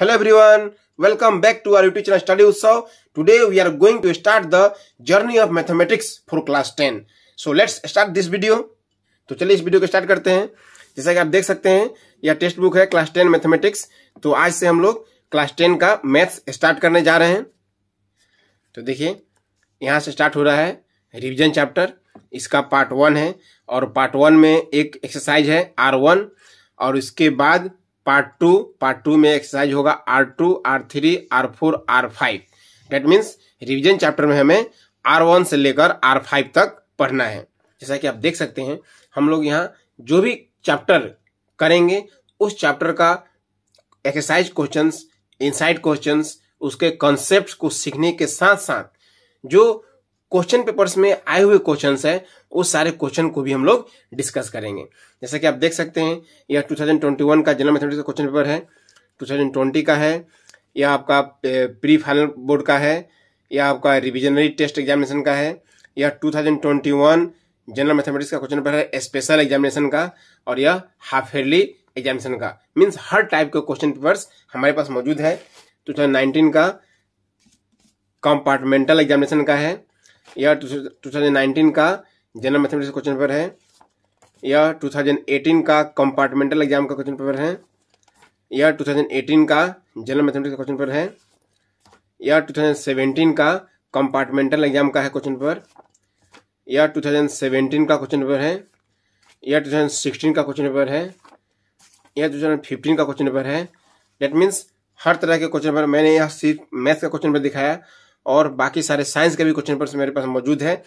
Hello everyone, welcome back to our YouTube channel Study Utsav. Today we are going to start the journey of mathematics for class 10. So let's start this video. तो चलिए इस video को start करते हैं जैसा कि आप देख सकते हैं यह टेक्स्ट बुक है क्लास 10 मैथमेटिक्स तो आज से हम लोग क्लास 10 का मैथ्स स्टार्ट करने जा रहे हैं तो देखिए यहाँ से स्टार्ट हो रहा है रिविजन चैप्टर इसका पार्ट वन है और पार्ट वन में एक एक्सरसाइज है आर वन और इसके बाद पार्ट टू पार्ट टू में एक्सरसाइज होगा R two R three R four R five that means revision chapter में हमें आर वन से लेकर आर फाइव तक पढ़ना है जैसा कि आप देख सकते हैं हम लोग यहाँ जो भी चैप्टर करेंगे उस चैप्टर का एक्सरसाइज क्वेश्चन इनसाइड क्वेश्चन उसके कॉन्सेप्ट को सीखने के साथ साथ जो क्वेश्चन पेपर्स में आए हुए क्वेश्चन है उस सारे क्वेश्चन को भी हम लोग डिस्कस करेंगे जैसा कि आप देख सकते हैं यह 2021 का जनरल मैथमेटिक्स का क्वेश्चन पेपर है 2020 का है या आपका प्री फाइनल बोर्ड का है या आपका रिविजनरी टेस्ट एग्जामिनेशन का है ट्वेंटी 2021 जनरल मैथमेटिक्स का क्वेश्चन पेपर है स्पेशल एग्जामिनेशन का और यह हाफ ईयरली एग्जामिनेशन का मीन्स हर टाइप के क्वेश्चन पेपर हमारे पास मौजूद है नाइनटीन का कंपार्टमेंटल एग्जामिनेशन का है थाउजेंड नाइनटीन का जनरल मैथमेटिक्स क्वेश्चन पेपर है यह 2018 का कंपार्टमेंटल एग्जाम का क्वेश्चन पेपर है यह 2018 का जनरल मैथमेटिक्स का क्वेश्चन पेपर है यह 2017 का कंपार्टमेंटल एग्जाम का है क्वेश्चन पेपर यह 2017 का क्वेश्चन पेपर है यह 2016 का क्वेश्चन पेपर है यह 2015 का क्वेश्चन पेपर है डेट मीन्स हर तरह के क्वेश्चन पेपर मैंने यह सिर्फ मैथ्स का क्वेश्चन पेपर दिखाया और बाकी सारे साइंस के भी क्वेश्चन पेपर मेरे पास मौजूद है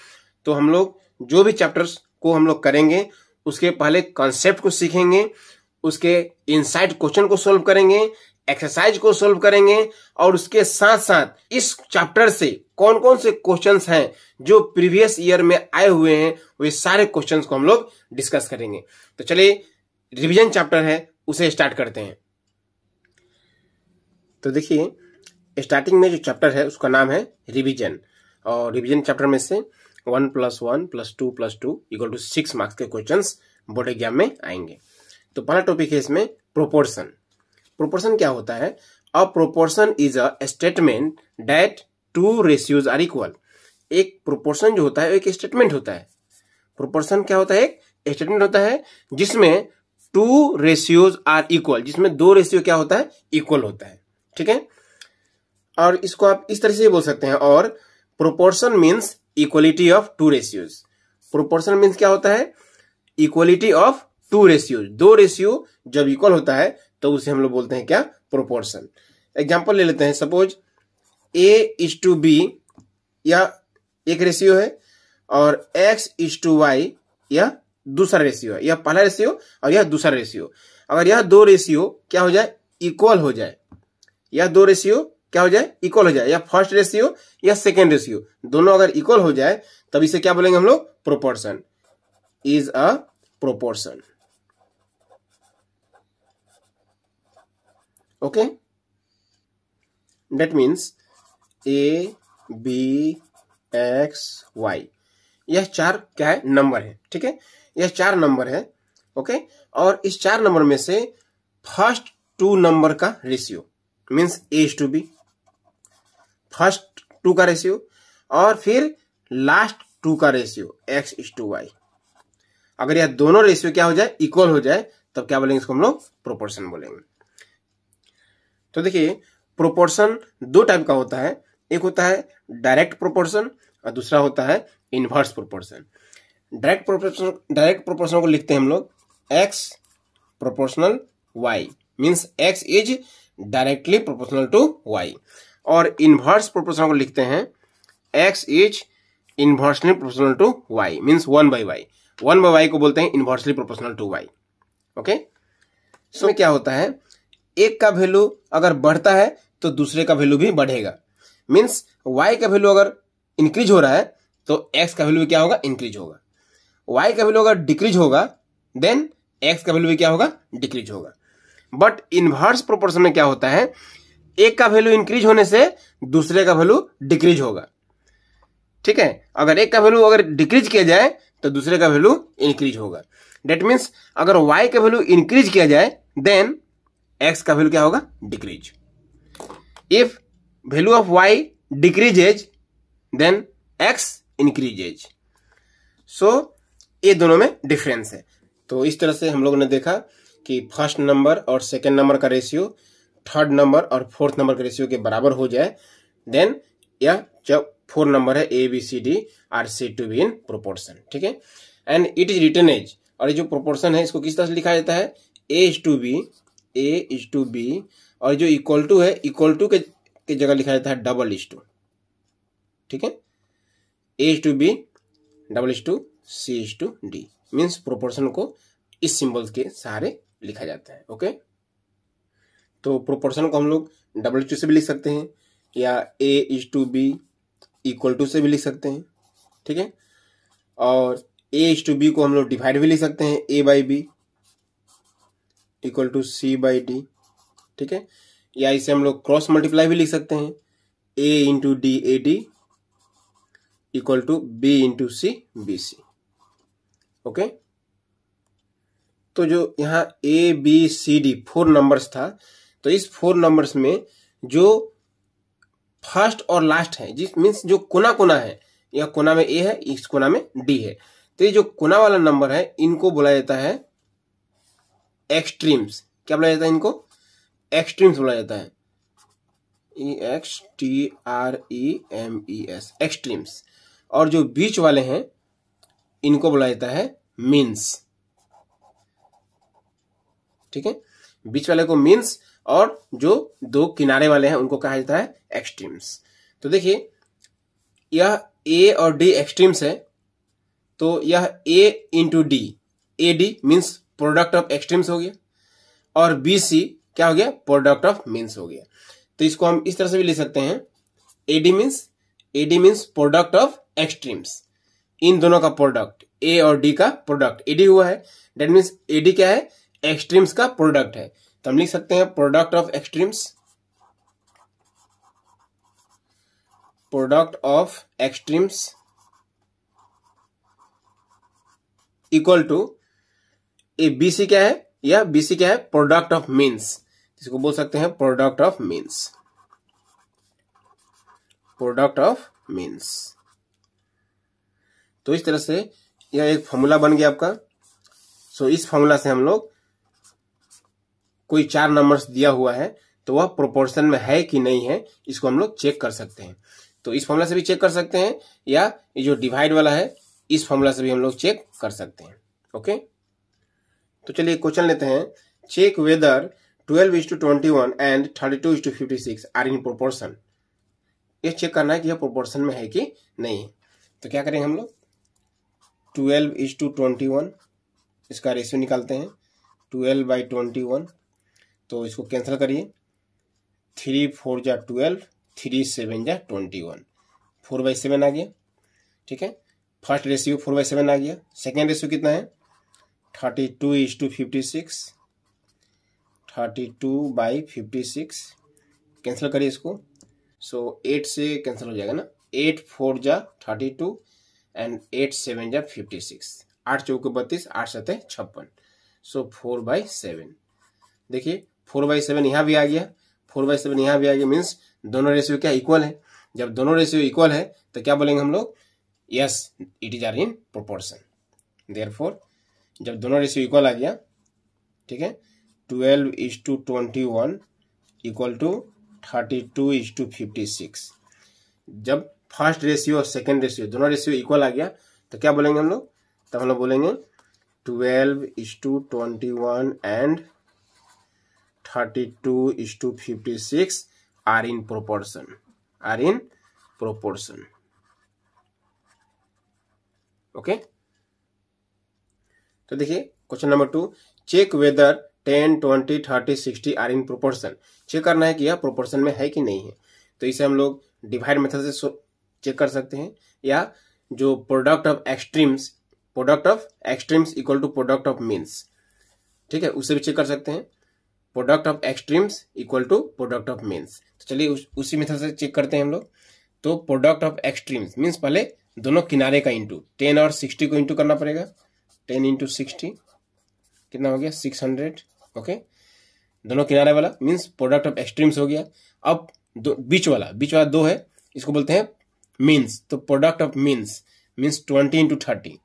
तो हम लोग जो भी चैप्टर्स को हम लोग करेंगे उसके पहले कॉन्सेप्ट को सीखेंगे उसके इनसाइड क्वेश्चन को सोल्व करेंगे एक्सरसाइज को सोल्व करेंगे और उसके साथ साथ इस चैप्टर से कौन कौन से क्वेश्चंस हैं जो प्रीवियस ईयर में आए हुए हैं वे सारे क्वेश्चंस को हम लोग डिस्कस करेंगे तो चलिए रिवीजन चैप्टर है उसे स्टार्ट करते हैं तो देखिए स्टार्टिंग में जो चैप्टर है उसका नाम है रिवीजन और रिवीजन चैप्टर में से one plus one plus two plus two equal to six marks के क्वेश्चन बोर्ड एग्जाम में आएंगे तो पहला टॉपिक है इसमें प्रोपोर्शन प्रोपोर्शन क्या होता है a proportion is a statement that two ratios are equal एक प्रोपोर्शन जो होता है एक स्टेटमेंट होता है प्रोपोर्शन क्या होता है एक स्टेटमेंट होता है जिसमें टू रेशियोज आर इक्वल जिसमें दो रेशियो क्या होता है इक्वल होता है ठीक है और इसको आप इस तरह से बोल सकते हैं और proportion means equality of two ratios proportional means क्या होता है इक्वलिटी ऑफ टू रेशियोज दो रेशियो जब इक्वल होता है तो उसे हम लोग बोलते हैं क्या प्रोपोर्शन एग्जाम्पल ले लेते हैं suppose A is to B या एक रेशियो है और एक्स इज टू वाई या दूसरा रेशियो है यह पहला रेशियो और यह दूसरा रेशियो अगर यह दो रेशियो क्या हो जाए इक्वल हो जाए यह दो रेशियो क्या हो जाए इक्वल हो जाए या फर्स्ट रेशियो या सेकेंड रेशियो दोनों अगर इक्वल हो जाए तब इसे क्या बोलेंगे हम लोग proportion is a proportion okay that means A B X Y यह चार क्या है नंबर है ठीक है यह चार नंबर है ओके और इस चार नंबर में से फर्स्ट टू नंबर का ratio means as to B first two का रेशियो और फिर लास्ट टू का ratio x is to y अगर यह दोनों रेशियो क्या हो जाए इक्वल हो जाए तब क्या बोलेंगे इसको हम लोग प्रोपोर्शन बोलेंगे तो देखिए प्रोपोर्शन दो टाइप का होता है एक होता है डायरेक्ट प्रोपोर्शन और दूसरा होता है inverse proportion direct proportion direct proportion को लिखते हैं हम लोग x proportional y means x is directly proportional to y और इन्वर्स प्रोपोर्शनल को लिखते हैं x is inversely proportional to y means one by y one by y को बोलते हैं inversely proportional to y okay so क्या होता है एक का वैल्यू अगर बढ़ता है तो दूसरे का वैल्यू भी बढ़ेगा मीन्स वाई का वैल्यू अगर इंक्रीज हो रहा है तो एक्स का वैल्यू क्या होगा इंक्रीज होगा वाई का वैल्यू अगर डिक्रीज होगा देन एक्स का वैल्यू क्या होगा डिक्रीज होगा बट इन्वर्स प्रोपोर्शन में क्या होता है एक का वैल्यू इंक्रीज होने से दूसरे का वैल्यू डिक्रीज होगा ठीक है अगर एक का वैल्यू अगर डिक्रीज किया जाए तो दूसरे का वैल्यू इंक्रीज होगा डेट मीन्स अगर वाई का वैल्यू इंक्रीज किया जाए देन एक्स का वैल्यू क्या होगा decrease if value of y decreases then x increases so ये दोनों में डिफरेंस है तो इस तरह से हम लोगों ने देखा कि फर्स्ट नंबर और सेकेंड नंबर का रेशियो थर्ड नंबर और फोर्थ नंबर के रेशियो के बराबर हो जाए देन यह जब फोर नंबर है A B C D are said to be इन प्रोपोर्शन ठीक है and it is written as और ये जो प्रोपोर्शन है इसको किस तरह से लिखा जाता है A is to B A is to B और जो इक्वल टू है इक्वल टू के, के जगह लिखा जाता है डबल इज टू ठीक है A is to B double is to C is to D means proportion को इस सिंबल के सहारे लिखा जाता है ओके तो प्रोपोर्शन को हम लोग डबल टू से भी लिख सकते हैं या A is to B equal to से भी लिख सकते हैं ठीक है और ए इज टू बी को हम लोग डिवाइड भी लिख सकते हैं A by B equal to C by D ठीक है या इसे हम लोग क्रॉस मल्टीप्लाई भी लिख सकते हैं A into D A D equal to B into C B C okay तो जो यहाँ A B C D four numbers था तो इस फोर नंबर्स में जो फर्स्ट और लास्ट है जिस मीन्स जो कोना कोना है यह कोना में ए है इस कोना में डी है तो ये जो कोना वाला नंबर है इनको बोला जाता है एक्सट्रीम्स क्या बोला जाता है इनको एक्सट्रीम्स बोला जाता है E X T R E M E S extremes और जो बीच वाले हैं इनको बोला जाता है मीन्स ठीक है बीच वाले को मीन्स और जो दो किनारे वाले हैं उनको कहा जाता है एक्सट्रीम्स तो देखिए यह ए और डी एक्सट्रीम्स है तो यह A into D A D means product of extremes हो गया और बी सी क्या हो गया प्रोडक्ट ऑफ मीन्स हो गया तो इसको हम इस तरह से भी ले सकते हैं A D means A D means product of extremes इन दोनों का प्रोडक्ट ए और डी का प्रोडक्ट ए डी हुआ है डेट मीन्स ए डी क्या है एक्सट्रीम्स का प्रोडक्ट है तो हम लिख सकते हैं product of extremes product of extremes equal to A BC क्या है या बीसी क्या है प्रोडक्ट ऑफ मीन्स जिसको बोल सकते हैं product of means product of means तो इस तरह से यह एक फॉर्मूला बन गया आपका सो so, इस फॉर्मूला से हम लोग कोई चार नंबर्स दिया हुआ है तो वह प्रोपोर्शन में है कि नहीं है इसको हम लोग चेक कर सकते हैं तो इस फॉर्मूला से भी चेक कर सकते हैं या ये जो डिवाइड वाला है इस फॉर्मूला से भी हम लोग चेक कर सकते हैं ओके तो चलिए क्वेश्चन लेते हैं check whether twelve is to twenty one and thirty two is to fifty six are in proportion ये चेक करना है कि यह प्रोपोर्शन में है कि नहीं है तो क्या करेंगे हम लोग twelve is to twenty one इसका रेशियो निकालते हैं ट्वेल्व बाई ट्वेंटी वन तो इसको कैंसिल करिए थ्री फोर जा ट्वेल्व थ्री सेवन जा twenty one four by seven आ गया ठीक है first ratio four by seven आ गया सेकेंड रेशियो कितना है thirty two is to fifty six thirty two by fifty six cancel करिए इसको सो so, एट से कैंसिल हो जाएगा ना एट फोर जा thirty two and eight seven जा फिफ्टी सिक्स आठ चौके बत्तीस आठ सतह छप्पन सो फोर बाई सेवन देखिए फोर बाई सेवन यहाँ भी आ गया फोर बाई सेवन यहाँ भी आ गया मीन्स दोनों रेशियो क्या इक्वल है जब दोनों रेशियो इक्वल है तो क्या बोलेंगे हम लोग yes it is are in proportion there जब दोनों रेशियो इक्वल आ गया ठीक है twelve is to twenty one equal to thirty two is to fifty six जब फर्स्ट रेशियो और सेकेंड रेशियो दोनों रेशियो इक्वल आ गया तो क्या बोलेंगे हम लोग तब हम लोग बोलेंगे twelve is to twenty one and 32 56 are in proportion are in proportion okay तो देखिए question number two check whether ten twenty thirty sixty are in proportion check करना है कि यह प्रोपोर्शन में है कि नहीं है तो इसे हम लोग डिवाइड मेथड से चेक कर सकते हैं या जो product of extremes product of extremes equal to product of means ठीक है उसे भी चेक कर सकते हैं product of extremes equal to product of means तो चलिए उस, उसी मेथड से चेक करते हैं हम लोग तो प्रोडक्ट ऑफ एक्सट्रीम्स मीन्स पहले दोनों किनारे का इंटू टेन और सिक्सटी को इंटू करना पड़ेगा टेन इंटू सिक्सटी कितना हो गया सिक्स हंड्रेड ओके दोनों किनारे वाला मीन्स प्रोडक्ट ऑफ एक्सट्रीम्स हो गया अब बीच वाला बीच वाला दो है इसको बोलते हैं मीन्स तो product of means means twenty into thirty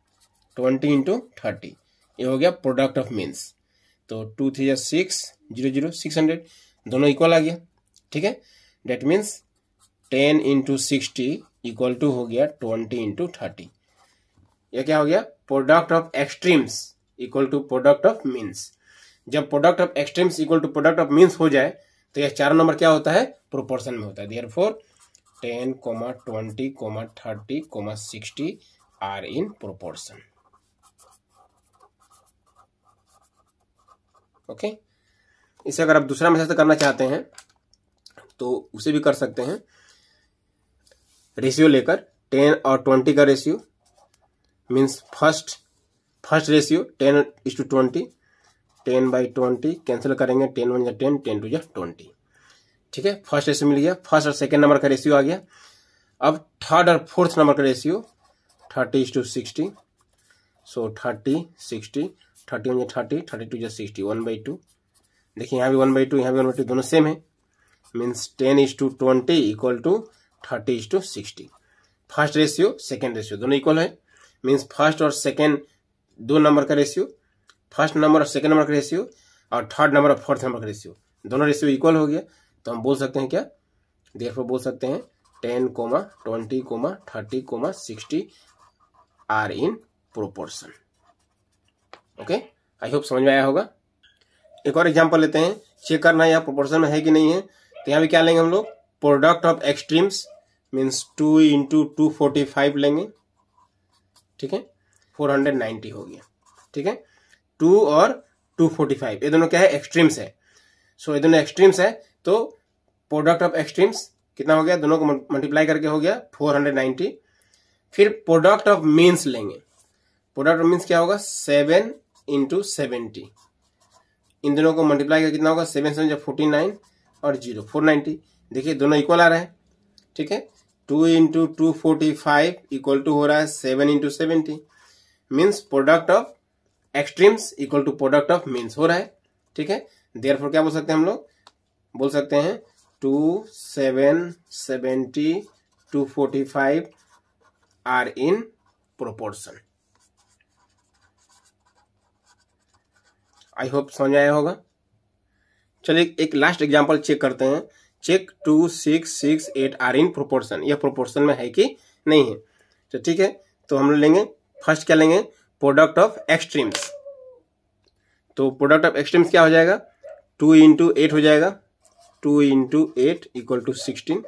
twenty into thirty ये हो गया प्रोडक्ट ऑफ मीन्स तो टू थ्री या six zero zero six hundred दोनों इक्वल आ गया ठीक है that means ten into sixty equal to हो गया ट्वेंटी इंटू थर्टी यह क्या हो गया product of extremes equal to product of means जब product of extremes equal to product of means हो जाए तो यह चार नंबर क्या होता है प्रोपोर्शन में होता है therefore ten comma twenty comma thirty comma sixty are in proportion okay इसे अगर आप दूसरा मेथड से करना चाहते हैं तो उसे भी कर सकते हैं रेशियो लेकर टेन और ट्वेंटी का ratio means first first ratio ten is to twenty ten by twenty cancel करेंगे टेन वन या टेन टेन टू या ट्वेंटी ठीक है फर्स्ट रेशियो मिल गया फर्स्ट और सेकेंड नंबर का रेशियो आ गया अब थर्ड और फोर्थ नंबर का ratio thirty is to sixty so thirty sixty thirty one या थर्टी थर्टी टू या सिक्सटी वन बाई टू देखिए यहाँ भी वन बाई टू यहाँ भी वन बाई टू दोनों सेम है means ten is to twenty equal to thirty is to sixty first ratio second ratio दोनों इक्वल है मीन्स फर्स्ट और सेकेंड दो नंबर का रेशियो फर्स्ट नंबर और सेकेंड नंबर का रेशियो और थर्ड नंबर और फोर्थ नंबर का रेशियो दोनों रेशियो इक्वल हो गया तो हम बोल सकते हैं क्या देर बोल सकते हैं ten comma twenty comma thirty comma sixty are in proportion okay I hope समझ में आया होगा एक और एग्जाम्पल लेते हैं चेक करना यहाँ प्रोपोर्शन में है कि नहीं है तो यहाँ भी क्या लेंगे हम लोग product of extremes means two into two forty five लेंगे ठीक है फोर हंड्रेड नाइन्टी हो गया ठीक है टू और टू फोर्टी फाइव ये दोनों क्या है एक्सट्रीम्स है सो so, ये दोनों एक्सट्रीम्स है तो प्रोडक्ट ऑफ एक्सट्रीम्स कितना हो गया दोनों को मल्टीप्लाई करके हो गया फोर हंड्रेड नाइन्टी फिर प्रोडक्ट ऑफ मीन्स लेंगे प्रोडक्ट ऑफ मीन्स क्या होगा सेवन इंटू सेवेंटी इन दोनों को मल्टीप्लाई कर कितना होगा सेवन सेवन जब फोर्टी नाइन और जीरो फोर नाइन्टी देखिए दोनों इक्वल आ रहा है ठीक है two into two forty five equal to हो रहा है seven into seventy means product of extremes equal to product of means हो रहा है ठीक है देर फोर क्या बोल सकते हैं हम लोग बोल सकते हैं two seven seventy two forty five are in proportion I hope समझ आया होगा चलिए एक लास्ट एग्जाम्पल चेक करते हैं check two six six eight are in proportion यह प्रोपोर्शन में है कि नहीं है तो ठीक है तो हम लोग लेंगे फर्स्ट क्या लेंगे प्रोडक्ट ऑफ एक्सट्रीम्स तो प्रोडक्ट ऑफ एक्सट्रीम्स क्या हो जाएगा टू इंटू एट हो जाएगा two into eight equal to sixteen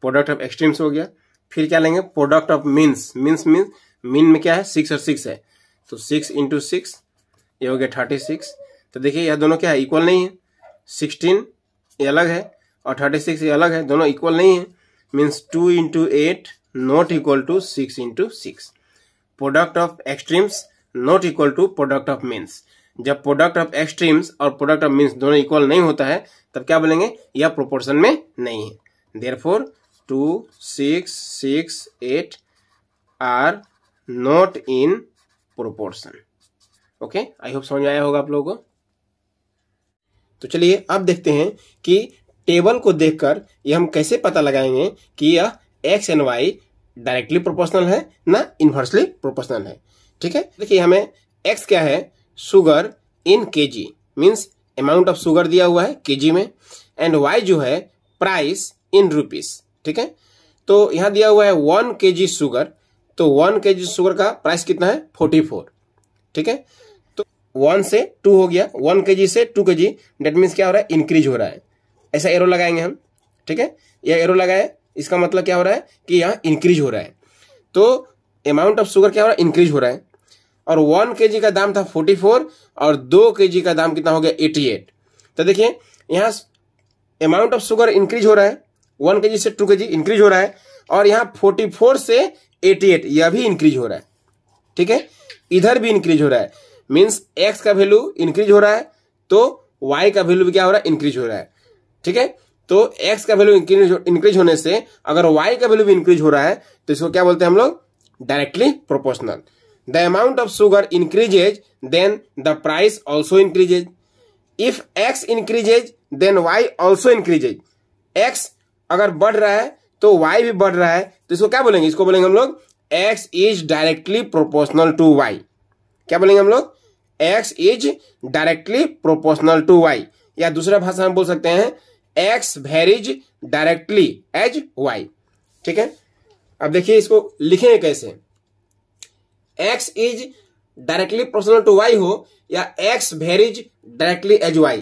product of extremes हो गया फिर क्या लेंगे product of means means means mean में क्या है सिक्स और सिक्स है तो सिक्स इंटू सिक्स ये हो गया थर्टी सिक्स तो देखिए यह दोनों क्या है इक्वल नहीं है सिक्सटीन ये अलग है और थर्टी सिक्स ये अलग है दोनों इक्वल नहीं है means two into eight not equal to six into six product of extremes not equal to product of means जब प्रोडक्ट ऑफ एक्सट्रीम्स और प्रोडक्ट ऑफ मीन्स दोनों इक्वल नहीं होता है तब क्या बोलेंगे यह प्रोपोर्शन में नहीं है therefore two six six eight are not in proportion okay I hope समझ आया होगा आप लोगों को तो चलिए अब देखते हैं कि टेबल को देखकर ये हम कैसे पता लगाएंगे कि यह x and y directly proportional है ना इन्वर्सली प्रोपोर्शनल है ठीक है देखिए हमें एक्स क्या है sugar in K G means amount of sugar दिया हुआ है के जी में एंड वाई जो है प्राइस इन रुपीस ठीक है तो यहाँ दिया हुआ है वन के जी शुगर तो वन के जी शुगर का प्राइस कितना है फोर्टी फोर ठीक है वन से टू हो गया वन के जी से टू के जी डेट मीन्स क्या हो रहा है इंक्रीज हो रहा है ऐसा एरो लगाएंगे हम ठीक है यह एरो लगाए इसका मतलब क्या हो रहा है कि यहाँ इंक्रीज हो रहा है तो अमाउंट ऑफ शुगर क्या हो रहा है इंक्रीज हो रहा है और वन के जी का दाम था फोर्टी फोर और दो के जी का दाम कितना हो गया एटी एट तो देखिए यहाँ अमाउंट ऑफ शुगर इंक्रीज हो रहा है वन के जी से टू के जी इंक्रीज हो रहा है और यहाँ फोर्टी फोर से एटी एट यह भी इंक्रीज हो रहा है ठीक है इधर भी इंक्रीज हो रहा है मीन्स एक्स का वैल्यू इंक्रीज हो रहा है तो वाई का वैल्यू भी क्या हो रहा है इंक्रीज हो रहा है ठीक है तो एक्स का वैल्यू इंक्रीज होने से अगर वाई का वैल्यू भी इंक्रीज हो रहा है तो इसको क्या बोलते हैं हम लोग directly proportional the amount of sugar increases then the price also increases if x increases then y also increases x अगर बढ़ रहा है तो वाई भी बढ़ रहा है तो इसको क्या बोलेंगे इसको बोलेंगे हम लोग x is directly proportional to y क्या बोलेंगे हम लोग x is directly proportional to y या दूसरा भाषा में बोल सकते हैं x varies directly as y ठीक है अब देखिए इसको लिखेंगे कैसे x is directly proportional to y हो या x varies directly as y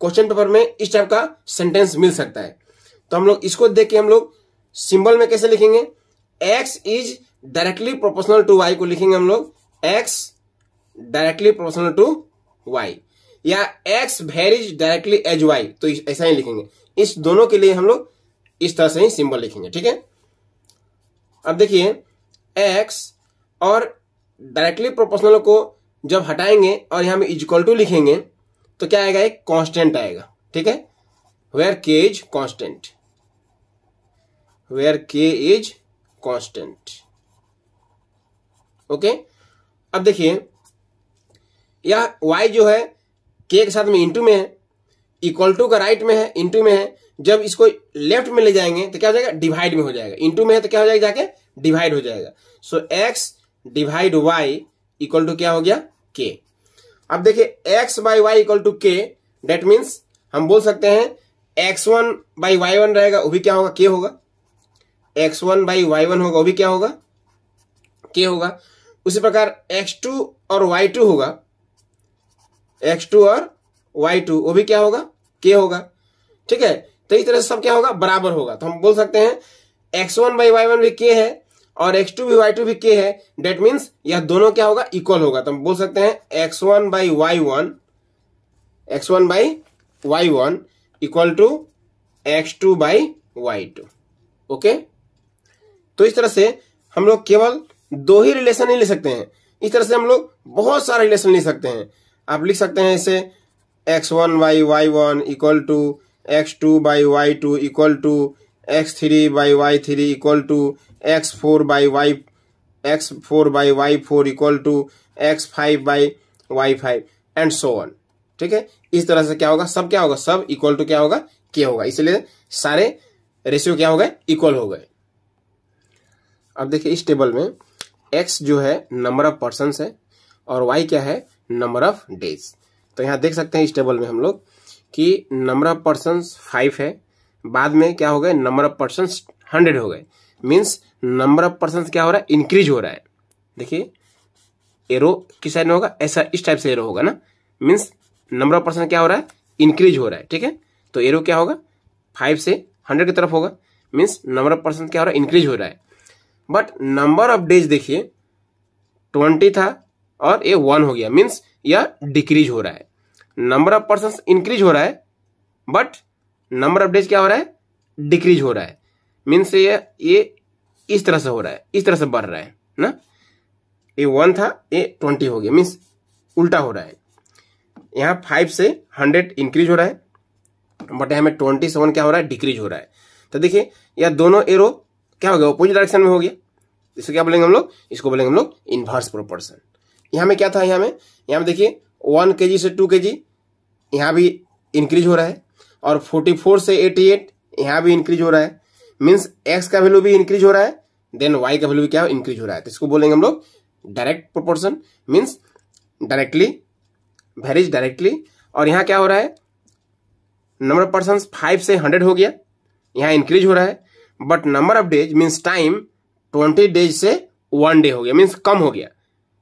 question paper में इस टाइप का सेंटेंस मिल सकता है तो हम लोग इसको देख के हम लोग सिंबल में कैसे लिखेंगे x is directly proportional to y को लिखेंगे हम लोग x directly proportional to y या x varies directly as y तो ऐसा ही लिखेंगे इस दोनों के लिए हम लोग इस तरह से ही सिंबल लिखेंगे ठीक है अब देखिए एक्स और डायरेक्टली प्रोपोर्शनल को जब हटाएंगे और यहां में इजक्वल टू लिखेंगे तो क्या आएगा एक कांस्टेंट आएगा ठीक है where k is constant where k is constant okay अब देखिए या वाई जो है के के साथ में इंटू में है इक्वल टू का राइट में है इंटू में है जब इसको लेफ्ट में ले जाएंगे तो क्या हो जाएगा डिवाइड में हो जाएगा इंटू में है तो क्या हो जाएगा जाके डिवाइड हो जाएगा so x divide y equal to क्या हो गया के अब देखिए x by y equal to k that means हम बोल सकते हैं x one by y one रहेगा वो भी क्या होगा के होगा x one by y one होगा वो भी क्या होगा के होगा उसी प्रकार एक्स टू और वाई टू होगा एक्स टू और वाई टू वो भी क्या होगा के होगा ठीक है तो इस तरह से सब क्या होगा बराबर होगा तो हम बोल सकते हैं x one by y one भी के है और एक्स टू भी वाई टू भी के है डेट मीन्स यह दोनों क्या होगा इक्वल होगा तो हम बोल सकते हैं x one by y one x one by y one equal to x two by y two okay तो इस तरह से हम लोग केवल दो ही रिलेशन ही ले सकते हैं इस तरह से हम लोग बहुत सारे रिलेशन ले सकते हैं आप लिख सकते हैं इसे x one by y one equal to x two by y two equal to x three by y three equal to x four by y x four by y four equal to x five by y five and so on ठीक है इस तरह से क्या होगा सब क्या होगा सब इक्वल टू क्या होगा के होगा इसलिए सारे रेशियो क्या हो गए इक्वल हो गए अब देखिए इस टेबल में एक्स जो है नंबर ऑफ पर्सन है और वाई क्या है नंबर ऑफ डेज तो यहाँ देख सकते हैं इस टेबल में हम लोग कि नंबर ऑफ पर्सन फाइव है बाद में क्या हो गए नंबर ऑफ पर्सन हंड्रेड हो गए मीन्स नंबर ऑफ पर्सन क्या हो रहा है इंक्रीज हो रहा है देखिए एरो किस साइड में होगा ऐसा इस टाइप से एरो होगा ना मीन्स नंबर ऑफ पर्सन क्या हो रहा है इंक्रीज हो रहा है ठीक है तो एरो क्या होगा फाइव से हंड्रेड की तरफ होगा मीन्स नंबर ऑफ पर्सन क्या हो रहा है इंक्रीज हो रहा है बट नंबर ऑफ डेज देखिए ट्वेंटी था और ये वन हो गया मीन्स यह डिक्रीज हो रहा है नंबर ऑफ पर्सन इंक्रीज हो रहा है बट नंबर ऑफ डेज क्या हो रहा है डिक्रीज हो रहा है मीन्स ये ये इस तरह से हो रहा है इस तरह से बढ़ रहा है ना ये वन था ये ट्वेंटी हो गया मीन्स उल्टा हो रहा है यहाँ फाइव से हंड्रेड इंक्रीज हो रहा है बट यहाँ में ट्वेंटी सेवन क्या हो रहा है डिक्रीज हो रहा है तो देखिए यह दोनों एरो क्या हो गया ओपोजिट डायरेक्शन में हो गया इसको क्या बोलेंगे हम लोग इसको बोलेंगे हम लोग इन्वर्स प्रोपोर्शन यहाँ में क्या था यहाँ में यहाँ में देखिए वन के से टू के यहाँ भी इंक्रीज हो रहा है और फोर्टी फोर से एटी एट यहाँ भी इंक्रीज हो रहा है मीन्स एक्स का वैल्यू भी इंक्रीज हो रहा है देन वाई का वैल्यू भी क्या इंक्रीज हो रहा है तो इसको बोलेंगे हम लोग direct proportion means directly varies directly और यहाँ क्या हो रहा है नंबर ऑफ पर्सन फाइव से हंड्रेड हो गया यहाँ इंक्रीज हो रहा है but number of days means time twenty days से वन डे हो गया मीन्स कम हो गया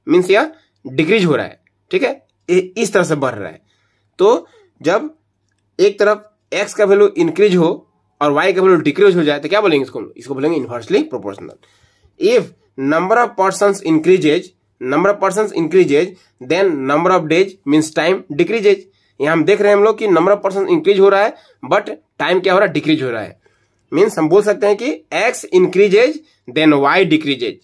मीन्स यह डिक्रीज हो रहा है ठीक है इस तरह से बढ़ रहा है तो जब एक तरफ एक्स का वैल्यू इंक्रीज हो और वाई का वैल्यू डिक्रीज हो जाए तो क्या बोलेंगे इसको इसको बोलेंगे inversely proportional if number of person increases number of person increases then number of days means time decreases यहाँ हम देख रहे हैं हम लोग कि नंबर ऑफ पर्सन इंक्रीज हो रहा है बट टाइम क्या हो रहा है डिक्रीज हो रहा है मीन्स हम बोल सकते हैं कि x increases then y decreases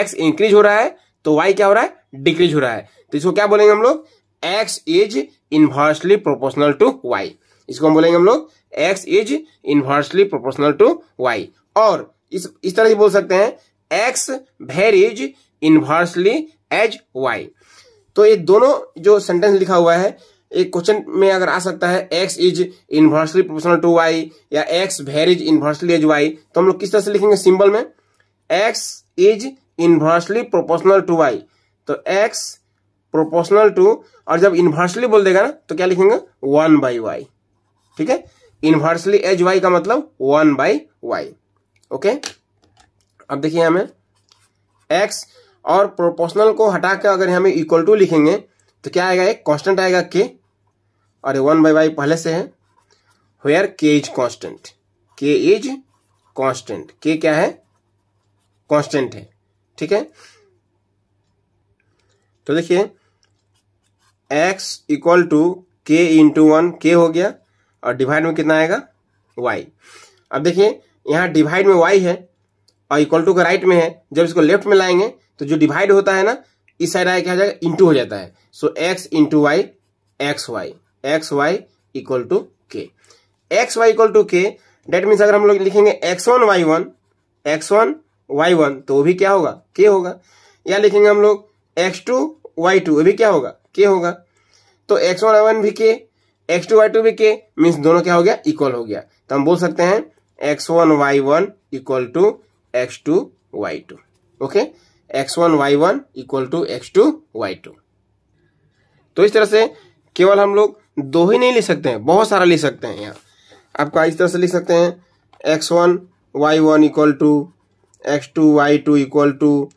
x increase हो रहा है तो वाई क्या हो रहा है डिक्रीज हो रहा है तो इसको क्या बोलेंगे हम लोग x is inversely proportional to y इसको हम बोलेंगे हम लोग x is inversely proportional to y और इस इस तरह से बोल सकते हैं एक्स भेर इज इनवर्सली एज वाई तो ये दोनों जो सेंटेंस लिखा हुआ है एक क्वेश्चन में अगर आ सकता है x is inversely proportional to y या x is inversely as y तो हम लोग किस तरह से लिखेंगे सिंबल में x is inversely proportional to y तो एक्स प्रोपोर्शनल टू और जब इन्वर्सली बोल देगा ना तो क्या लिखेंगे वन बाई वाई ठीक है इन्वर्सली एच वाई का मतलब वन बाई वाई ओके अब देखिए हमें एक्स और प्रोपोर्शनल को हटा के अगर हमें इक्वल टू लिखेंगे तो क्या आएगा एक कॉन्स्टेंट आएगा के और ये वन बाई वाई पहले से है where k is constant k is constant k क्या है कॉन्स्टेंट है ठीक है तो देखिए x equal to k into one k हो गया और डिवाइड में कितना आएगा y अब देखिए यहां डिवाइड में y है और इक्वल टू का राइट में है जब इसको लेफ्ट में लाएंगे तो जो डिवाइड होता है ना इस साइड आया क्या हो जाएगा इंटू हो जाता है so x into y x y x y equal to k x y equal to k that means अगर हम लोग लिखेंगे x one y one x one y one तो वो भी क्या होगा के होगा या लिखेंगे हम लोग एक्स टू वाई टू वो भी क्या होगा के होगा तो एक्स वन वन भी के एक्स टू वाई टू भी के मीन्स दोनों क्या हो गया इक्वल हो गया तो हम बोल सकते हैं x one y one equal to x two y two okay x one y one equal to x two y two तो इस तरह से केवल हम लोग दो ही नहीं लिख सकते हैं बहुत सारा लिख सकते हैं यहाँ आपका इस तरह से लिख सकते हैं x one y one equal to x two y two equal to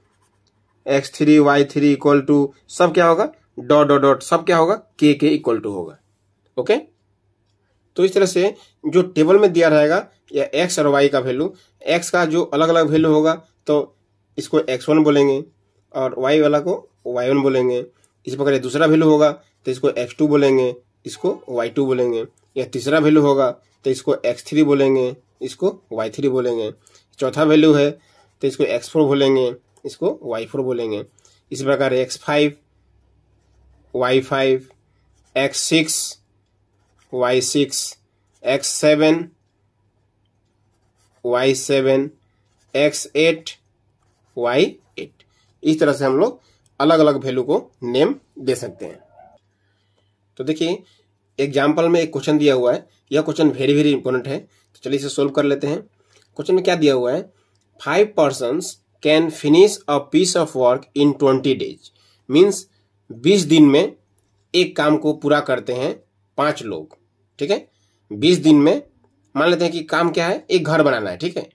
x three y three equal to सब क्या होगा डॉट डॉट डॉट सब क्या होगा के के इक्वल टू होगा ओके तो इस तरह से जो टेबल में दिया रहेगा या एक्स और वाई का वैल्यू एक्स का जो अलग अलग वैल्यू होगा तो इसको एक्स वन बोलेंगे और वाई वाला को वाई वन बोलेंगे इस प्रकार दूसरा वैल्यू होगा तो इसको एक्स टू बोलेंगे इसको वाई टू बोलेंगे या तीसरा वैल्यू होगा तो इसको एक्स थ्री बोलेंगे इसको वाई थ्री बोलेंगे चौथा वैल्यू है तो इसको एक्स फोर बोलेंगे इसको वाई फोर बोलेंगे इसी प्रकार x five y five x six y six x seven y seven x eight y eight इस तरह से हम लोग अलग अलग वैल्यू को नेम दे सकते हैं तो देखिए एग्जाम्पल में एक क्वेश्चन दिया हुआ है यह क्वेश्चन वेरी वेरी इंपॉर्टेंट है तो चलिए इसे सोल्व कर लेते हैं क्वेश्चन में क्या दिया हुआ है five person can finish a piece of work in twenty days means बीस दिन में एक काम को पूरा करते हैं पांच लोग ठीक है बीस दिन में मान लेते हैं कि काम क्या है एक घर बनाना है ठीक है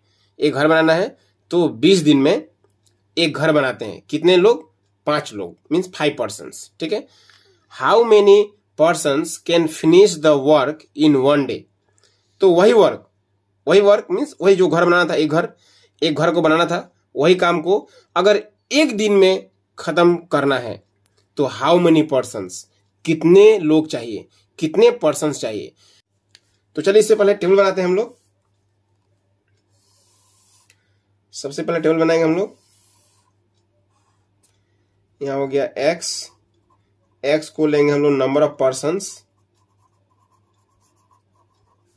एक घर बनाना है तो बीस दिन में एक घर बनाते हैं कितने लोग पांच लोग मीन्स फाइव पर्सन ठीक है how many person can finish the work in one day तो वही वर्क वही वर्क मीन्स वही जो घर बनाना था एक घर एक घर को बनाना था वही काम को अगर एक दिन में ख़त्म करना है तो हाउ मेनी पर्सनस कितने लोग चाहिए कितने पर्सनस चाहिए तो चलिए इससे पहले टेबल बनाते हैं हम लोग सबसे पहले टेबल बनाएंगे हम लोग यहां हो गया एक्स एक्स को लेंगे हम लोग number of persons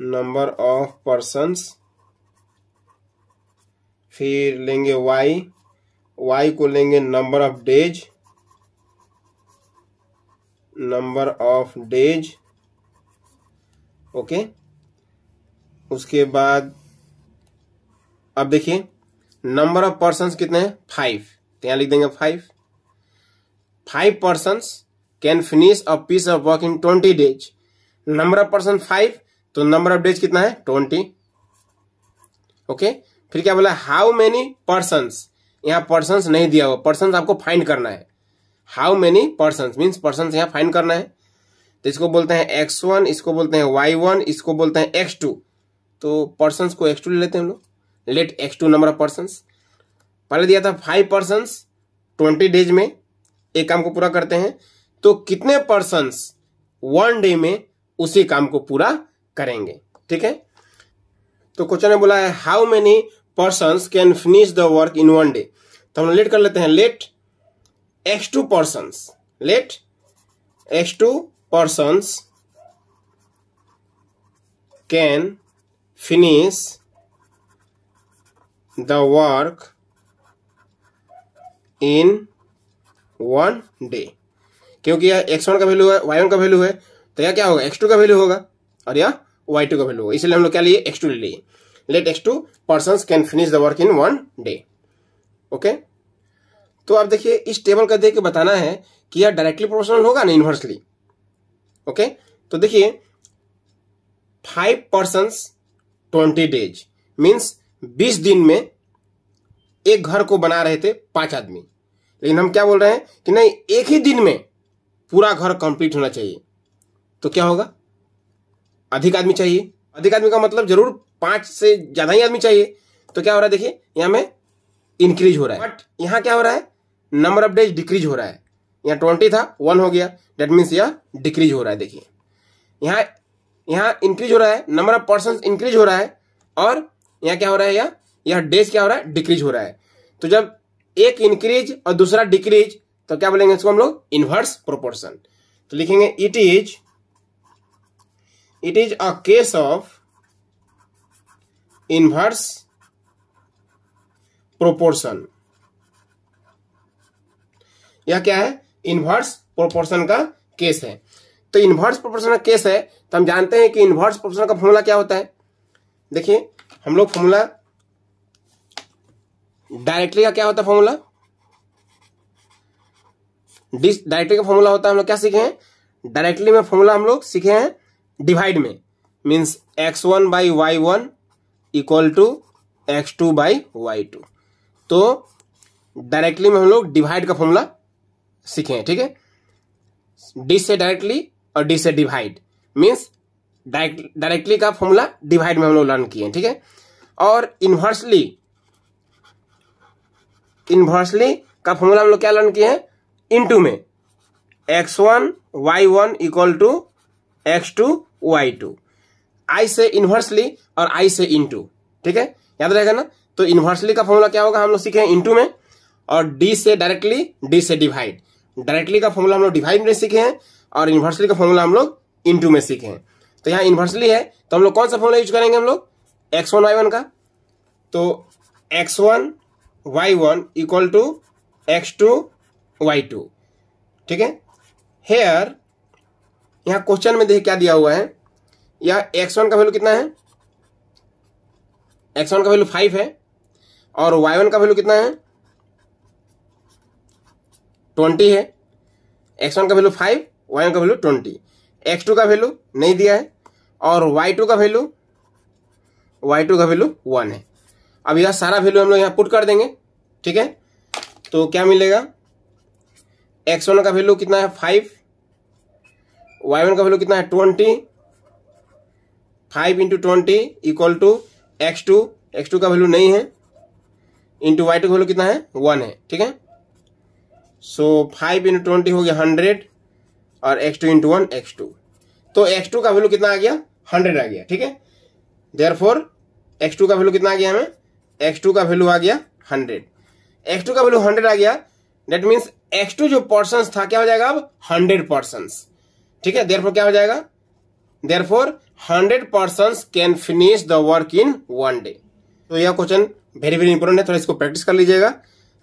number of persons फिर लेंगे वाई वाई को लेंगे number of days number of days okay उसके बाद अब देखिए नंबर ऑफ पर्सन कितने हैं फाइव तो यहां लिख देंगे five five person can finish a piece of work in twenty days number of person five तो नंबर ऑफ डेज कितना है ट्वेंटी ओके okay? फिर क्या बोला हाउ मेनी पर्सन यहाँ पर्सन नहीं दिया हुआ पर्सन आपको फाइंड करना है how many person means person यहाँ फाइंड करना है तो इसको बोलते हैं x1 इसको बोलते हैं y1 इसको बोलते हैं x2 तो पर्सन को x2 टू ले लेते हैं हम लोग let x2 two number of person पहले दिया था फाइव पर्सन ट्वेंटी डेज में एक काम को पूरा करते हैं तो कितने पर्सन वन डे में उसी काम को पूरा करेंगे ठीक है तो क्वेश्चन ने बोला है how many person can finish the work in one day तो हम लेट कर लेते हैं let x two person let x two person can finish the work in one day क्योंकि यह एक्स वन का वैल्यू है वाई वन का वैल्यू है तो यह क्या होगा एक्स टू का वैल्यू होगा और यह वाई टू का वैल्यू होगा इसलिए हम लोग क्या लिए एक्स टू ले लिए let x two person can finish the work in one day okay तो आप देखिए इस टेबल का देख के बताना है कि यह डायरेक्टली प्रोपोर्शनल होगा ना इनवर्सली ओके तो देखिए five person twenty days means बीस दिन में एक घर को बना रहे थे पांच आदमी लेकिन हम क्या बोल रहे हैं कि नहीं एक ही दिन में पूरा घर कंप्लीट होना चाहिए तो क्या होगा अधिक आदमी चाहिए अधिक आदमी का मतलब जरूर पांच से ज्यादा ही आदमी चाहिए तो क्या हो रहा है देखिए यहाँ में इंक्रीज हो रहा है बट यहाँ क्या हो रहा है नंबर ऑफ डेज डिक्रीज हो रहा है यहाँ ट्वेंटी था वन हो गया डेट मीन्स यह डिक्रीज हो रहा है देखिए यहाँ यहाँ इंक्रीज हो रहा है नंबर ऑफ पर्सन इंक्रीज हो रहा है और यहाँ क्या हो रहा है यह यह डेज क्या हो रहा है डिक्रीज हो रहा है तो जब एक इंक्रीज और दूसरा डिक्रीज तो क्या बोलेंगे इसको हम लोग इन्वर्स प्रोपोर्शन तो लिखेंगे it is it is a case of inverse proportion यह क्या है इन्वर्स प्रोपोर्शन का केस है तो इन्वर्स प्रोपोर्शन का केस है तो हम जानते हैं कि इन्वर्स प्रोपोर्शन का फॉर्मूला क्या होता है देखिए हम लोग फॉर्मूला डायरेक्टली का क्या होता है फॉर्मूला डायरेक्टली का फॉर्मूला होता है हम लोग क्या सीखे हैं डायरेक्टली में फॉर्मूला हम लोग सीखे हैं डिवाइड में means x one by y one equal to x two by y two तो डायरेक्टली में हम लोग डिवाइड का फॉर्मूला सीखे ठीक है डी से डायरेक्टली और डी से डिवाइड मीन्स डायरेक्टली का फॉर्मूला डिवाइड में हम लोग लर्न किए ठीक है और इन्वर्सली इन्वर्सली का फॉर्मूला हम लोग क्या लर्न किए हैं इनटू में x one y one equal to x two y two I से इन्वर्सली और आई से इंटू ठीक है याद रहेगा ना तो इन्वर्सली का फॉर्मूला क्या होगा हम लोग सीखे इंटू में और डी से डायरेक्टली डी से डिवाइड डायरेक्टली का फॉर्मूला हम लोग डिवाइड में सीखे हैं और इन्वर्सली का फॉर्मूला हम लोग इंटू में सीखे हैं तो यहाँ इन्वर्सली है तो हम लोग कौन सा फॉर्मूला यूज करेंगे हम लोग एक्स वन वाई वन का तो x one y one equal to x two y two ठीक है हेयर यहाँ क्वेश्चन में देखिए क्या दिया हुआ है या एक्स वन का वैल्यू कितना है एक्स वन का वैल्यू फाइव है और वाई वन का वैल्यू कितना है ट्वेंटी है एक्स वन का वैल्यू फाइव वाई वन का वैल्यू ट्वेंटी एक्स टू का वैल्यू नहीं दिया है और वाई टू का वैल्यू वाई टू का वैल्यू वन है अब यह सारा वैल्यू हम लोग यहाँ पुट कर देंगे ठीक है तो क्या मिलेगा एक्स वन का वैल्यू कितना है फाइव वाई वन का वैल्यू कितना है twenty five into twenty equal to x two x two का वैल्यू नहीं है इंटू वाई टू का वैल्यू कितना है वन है ठीक है सो फाइव इंटू ट्वेंटी हो गया हंड्रेड और x two into one x two तो एक्स टू का वैल्यू कितना आ गया हंड्रेड आ गया ठीक है देयर फोर एक्स टू का वैल्यू कितना आ गया हमें एक्स टू का वैल्यू आ गया हंड्रेड एक्स टू का वैल्यू हंड्रेड आ गया डेट मीन्स एक्स टू जो पर्सन था क्या हो जाएगा अब हंड्रेड पर्सन ठीक है देर क्या हो जाएगा therefore hundred person can finish the work in one day तो यह क्वेश्चन वेरी वेरी इंपॉर्टेंट है थोड़ा इसको प्रैक्टिस कर लीजिएगा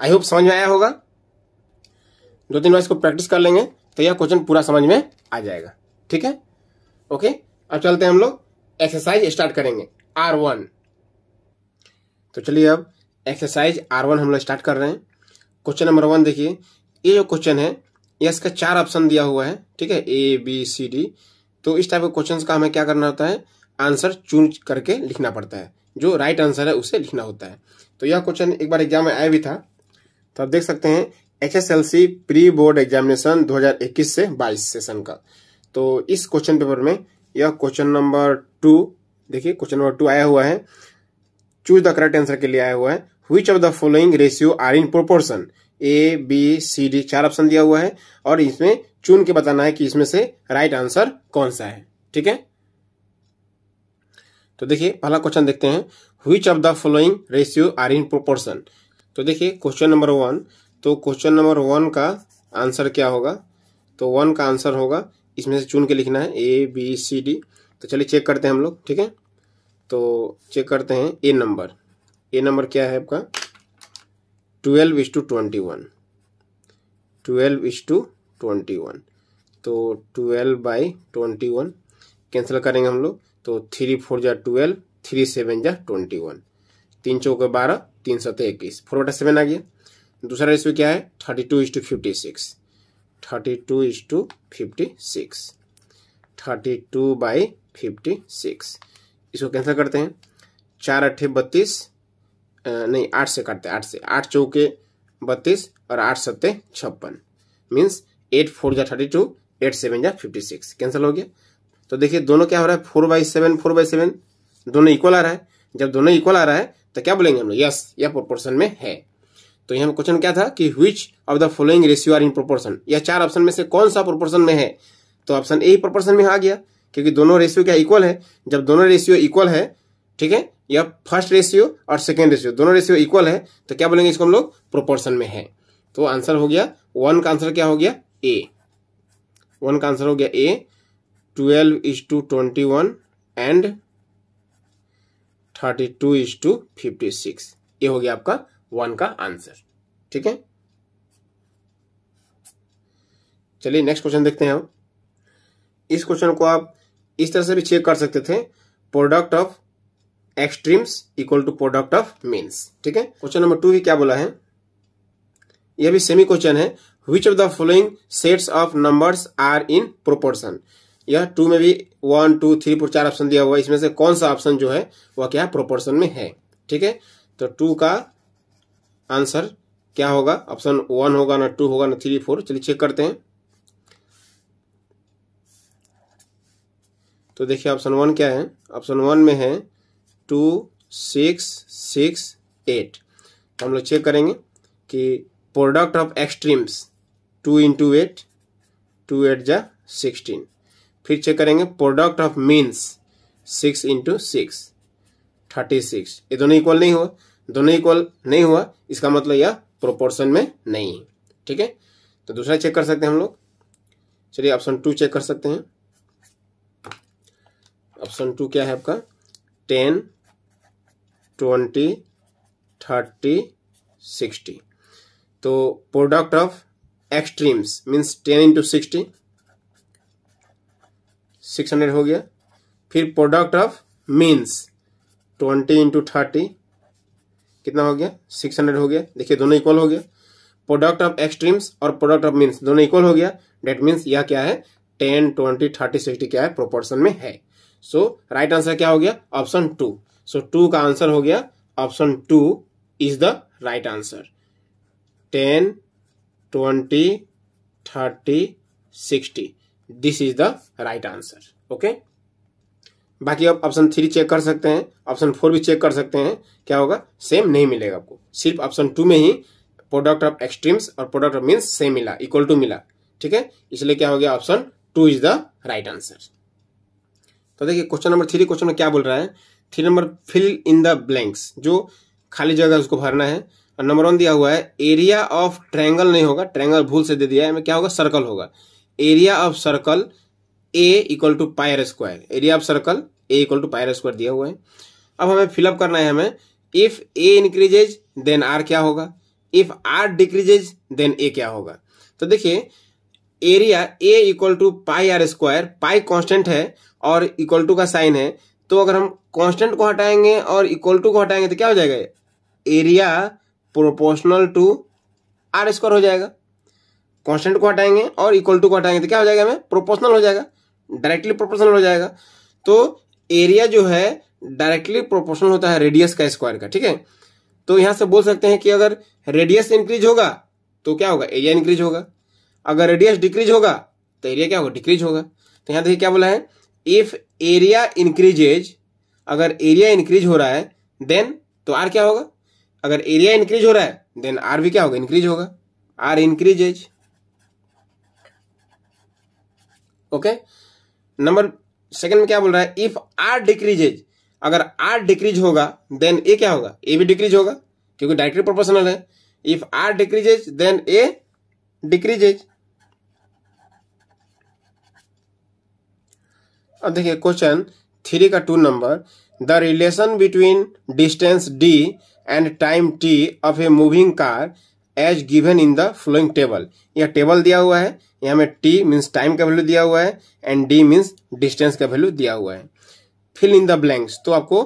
आई होप समझ में आया होगा दो तीन बार इसको प्रैक्टिस कर लेंगे तो यह क्वेश्चन पूरा समझ में आ जाएगा ठीक है ओके अब चलते हैं हम लोग एक्सरसाइज स्टार्ट करेंगे आर वन तो चलिए अब एक्सरसाइज आर वन हम लोग स्टार्ट कर रहे हैं क्वेश्चन नंबर वन देखिए ये जो क्वेश्चन है ये इसका चार ऑप्शन दिया हुआ है ठीक है ए बी सी डी तो इस टाइप के क्वेश्चन का हमें क्या करना होता है आंसर चूज करके लिखना पड़ता है जो राइट आंसर है उसे लिखना होता है तो यह क्वेश्चन एक बार एग्जाम में आया भी था तो आप देख सकते हैं एचएसएलसी प्री बोर्ड एग्जामिनेशन 2021 से 22 सेशन का तो इस क्वेश्चन पेपर में यह क्वेश्चन नंबर टू देखिए क्वेश्चन नंबर टू आया हुआ है चूज द करेक्ट आंसर के लिए आया हुआ है which of the following ratio are in proportion A B C D चार ऑप्शन दिया हुआ है और इसमें चुन के बताना है कि इसमें से राइट आंसर कौन सा है ठीक है तो देखिए पहला क्वेश्चन देखते हैं which of the following ratio are in proportion तो देखिए क्वेश्चन नंबर वन तो क्वेश्चन नंबर वन का आंसर क्या होगा तो वन का आंसर होगा इसमें से चुन के लिखना है ए बी सी डी तो चलिए चेक करते हैं हम लोग ठीक है तो चेक करते हैं ए नंबर ए नंबर क्या है आपका twelve is to twenty one twelve is to twenty one तो twelve by twenty one cancel करेंगे हम लोग तो थ्री फोर जा ट्वेल्व थ्री सेवन जा ट्वेंटी वन तीन चौक बारह तीन सौ इक्कीस फोर बटा सेवन आ गया दूसरा रेशियो क्या है thirty two is to fifty six thirty two is to fifty six thirty two by fifty six इसको कैंसिल करते हैं चार अट्ठे बत्तीस नहीं आठ से काटते आठ से आठ चौके बत्तीस और आठ सत्ते छप्पन मीन्स एट फोर जा थर्टी टू एट सेवन जा फिफ्टी सिक्स कैंसिल हो गया तो देखिए दोनों क्या हो रहा है four by seven four by seven दोनों इक्वल आ रहा है जब दोनों इक्वल आ रहा है तो क्या बोलेंगे हम लोग यस यह प्रोपोर्शन में है तो यहाँ क्वेश्चन क्या था कि which of the following ratio are in proportion यह चार ऑप्शन में से कौन सा प्रोपोर्शन में है तो ऑप्शन ए प्रोपोर्शन में आ गया क्योंकि दोनों रेशियो क्या इक्वल है जब दोनों रेशियो इक्वल है ठीक है यह फर्स्ट रेशियो और सेकेंड रेशियो दोनों रेशियो इक्वल है तो क्या बोलेंगे इसको हम लोग प्रोपोर्शन में है तो आंसर हो गया वन का आंसर क्या हो गया ए वन का आंसर हो गया a twelve is to twenty one and thirty two is to fifty six ये हो गया आपका वन का आंसर ठीक है चलिए नेक्स्ट क्वेश्चन देखते हैं हम इस क्वेश्चन को आप इस तरह से भी चेक कर सकते थे product of extremes equal to product of means ठीक है क्वेश्चन नंबर टू भी क्या बोला है यह भी सेमी क्वेश्चन है which of the following sets of numbers are in proportion यह टू में भी वन टू थ्री फोर चार ऑप्शन दिया हुआ है इसमें से कौन सा ऑप्शन जो है वह क्या प्रोपोर्शन में है ठीक है तो टू का आंसर क्या होगा ऑप्शन वन होगा ना टू होगा ना थ्री फोर चलिए चेक करते हैं तो देखिए ऑप्शन वन क्या है ऑप्शन वन में है टू सिक्स सिक्स एट हम लोग चेक करेंगे कि product of extremes two into eight two eight जा सिक्सटीन फिर चेक करेंगे product of means six into six thirty six ये दोनों इक्वल नहीं हुआ दोनों इक्वल नहीं हुआ इसका मतलब यह प्रोपोर्शन में नहीं है ठीक है तो दूसरा चेक कर सकते हैं हम लोग चलिए ऑप्शन टू चेक कर सकते हैं ऑप्शन टू क्या है आपका टेन ट्वेंटी थर्टी सिक्सटी तो product of extremes means ten into sixty six hundred हो गया फिर product of means twenty into thirty कितना हो गया सिक्स हंड्रेड हो गया देखिए दोनों इक्वल हो गया प्रोडक्ट ऑफ एक्सट्रीम्स और प्रोडक्ट ऑफ मीन्स दोनों इक्वल हो गया डेट मीन्स यह क्या है टेन ट्वेंटी थर्टी सिक्सटी क्या है प्रोपोर्शन में है सो राइट आंसर क्या हो गया ऑप्शन टू सो टू का आंसर हो गया option two is the right answer ten twenty thirty sixty this is the right answer okay बाकी आप ऑप्शन थ्री चेक कर सकते हैं ऑप्शन फोर भी चेक कर सकते हैं क्या होगा सेम नहीं मिलेगा आपको सिर्फ ऑप्शन टू में ही प्रोडक्ट ऑफ एक्सट्रीम्स और प्रोडक्ट ऑफ मीन्स सेम मिला इक्वल टू मिला ठीक है इसलिए क्या हो गया option two is the right answer तो देखिए क्वेश्चन नंबर थ्री क्वेश्चन में क्या बोल रहा है three number fill in the blanks जो खाली जगह उसको भरना है और नंबर वन दिया हुआ है एरिया ऑफ ट्रैंगल नहीं होगा ट्रैंगल भूल से दे दिया है क्या होगा सर्कल होगा area of circle A equal to pi r square area of circle A equal to pi r square दिया हुआ है अब हमें फिलअप करना है हमें if A increases then r क्या होगा if r decreases then A क्या होगा तो देखिए area A equal to pi r square pi constant है और इक्वल टू का साइन है तो अगर हम कांस्टेंट को हटाएंगे और इक्वल टू को हटाएंगे तो क्या हो जाएगा area proportional to r square हो जाएगा कांस्टेंट को हटाएंगे और इक्वल टू को हटाएंगे तो क्या हो जाएगा हमें प्रोपोर्शनल हो जाएगा डायरेक्टली प्रोपोर्शनल हो जाएगा तो एरिया जो है डायरेक्टली प्रोपोर्शनल होता है रेडियस का स्क्वायर का ठीक है तो यहां से बोल सकते हैं कि अगर रेडियस इंक्रीज होगा तो क्या होगा एरिया इंक्रीज होगा अगर रेडियस डिक्रीज होगा तो एरिया क्या होगा डिक्रीज होगा तो यहां देखिए क्या बोला है इफ एरिया इंक्रीजेज अगर एरिया इंक्रीज हो रहा है देन तो आर क्या होगा अगर एरिया इंक्रीज हो रहा है देन आर भी क्या होगा इंक्रीज होगा r increases okay number second में क्या बोल रहा है इफ आर डिक्रीजेज अगर आर डिक्रीज होगा देन ए क्या होगा ए भी डिक्रीज होगा क्योंकि डायरेक्टली प्रोपोर्शनल है if r decreases then A decreases अब देखिए क्वेश्चन थ्री का two number the relation between distance d and time t of a moving car as given in the following table यह table दिया हुआ है यहाँ में टी मीन्स टाइम का वैल्यू दिया हुआ है एंड डी मीन्स डिस्टेंस का वैल्यू दिया हुआ है फिल इन द ब्लैंक्स तो आपको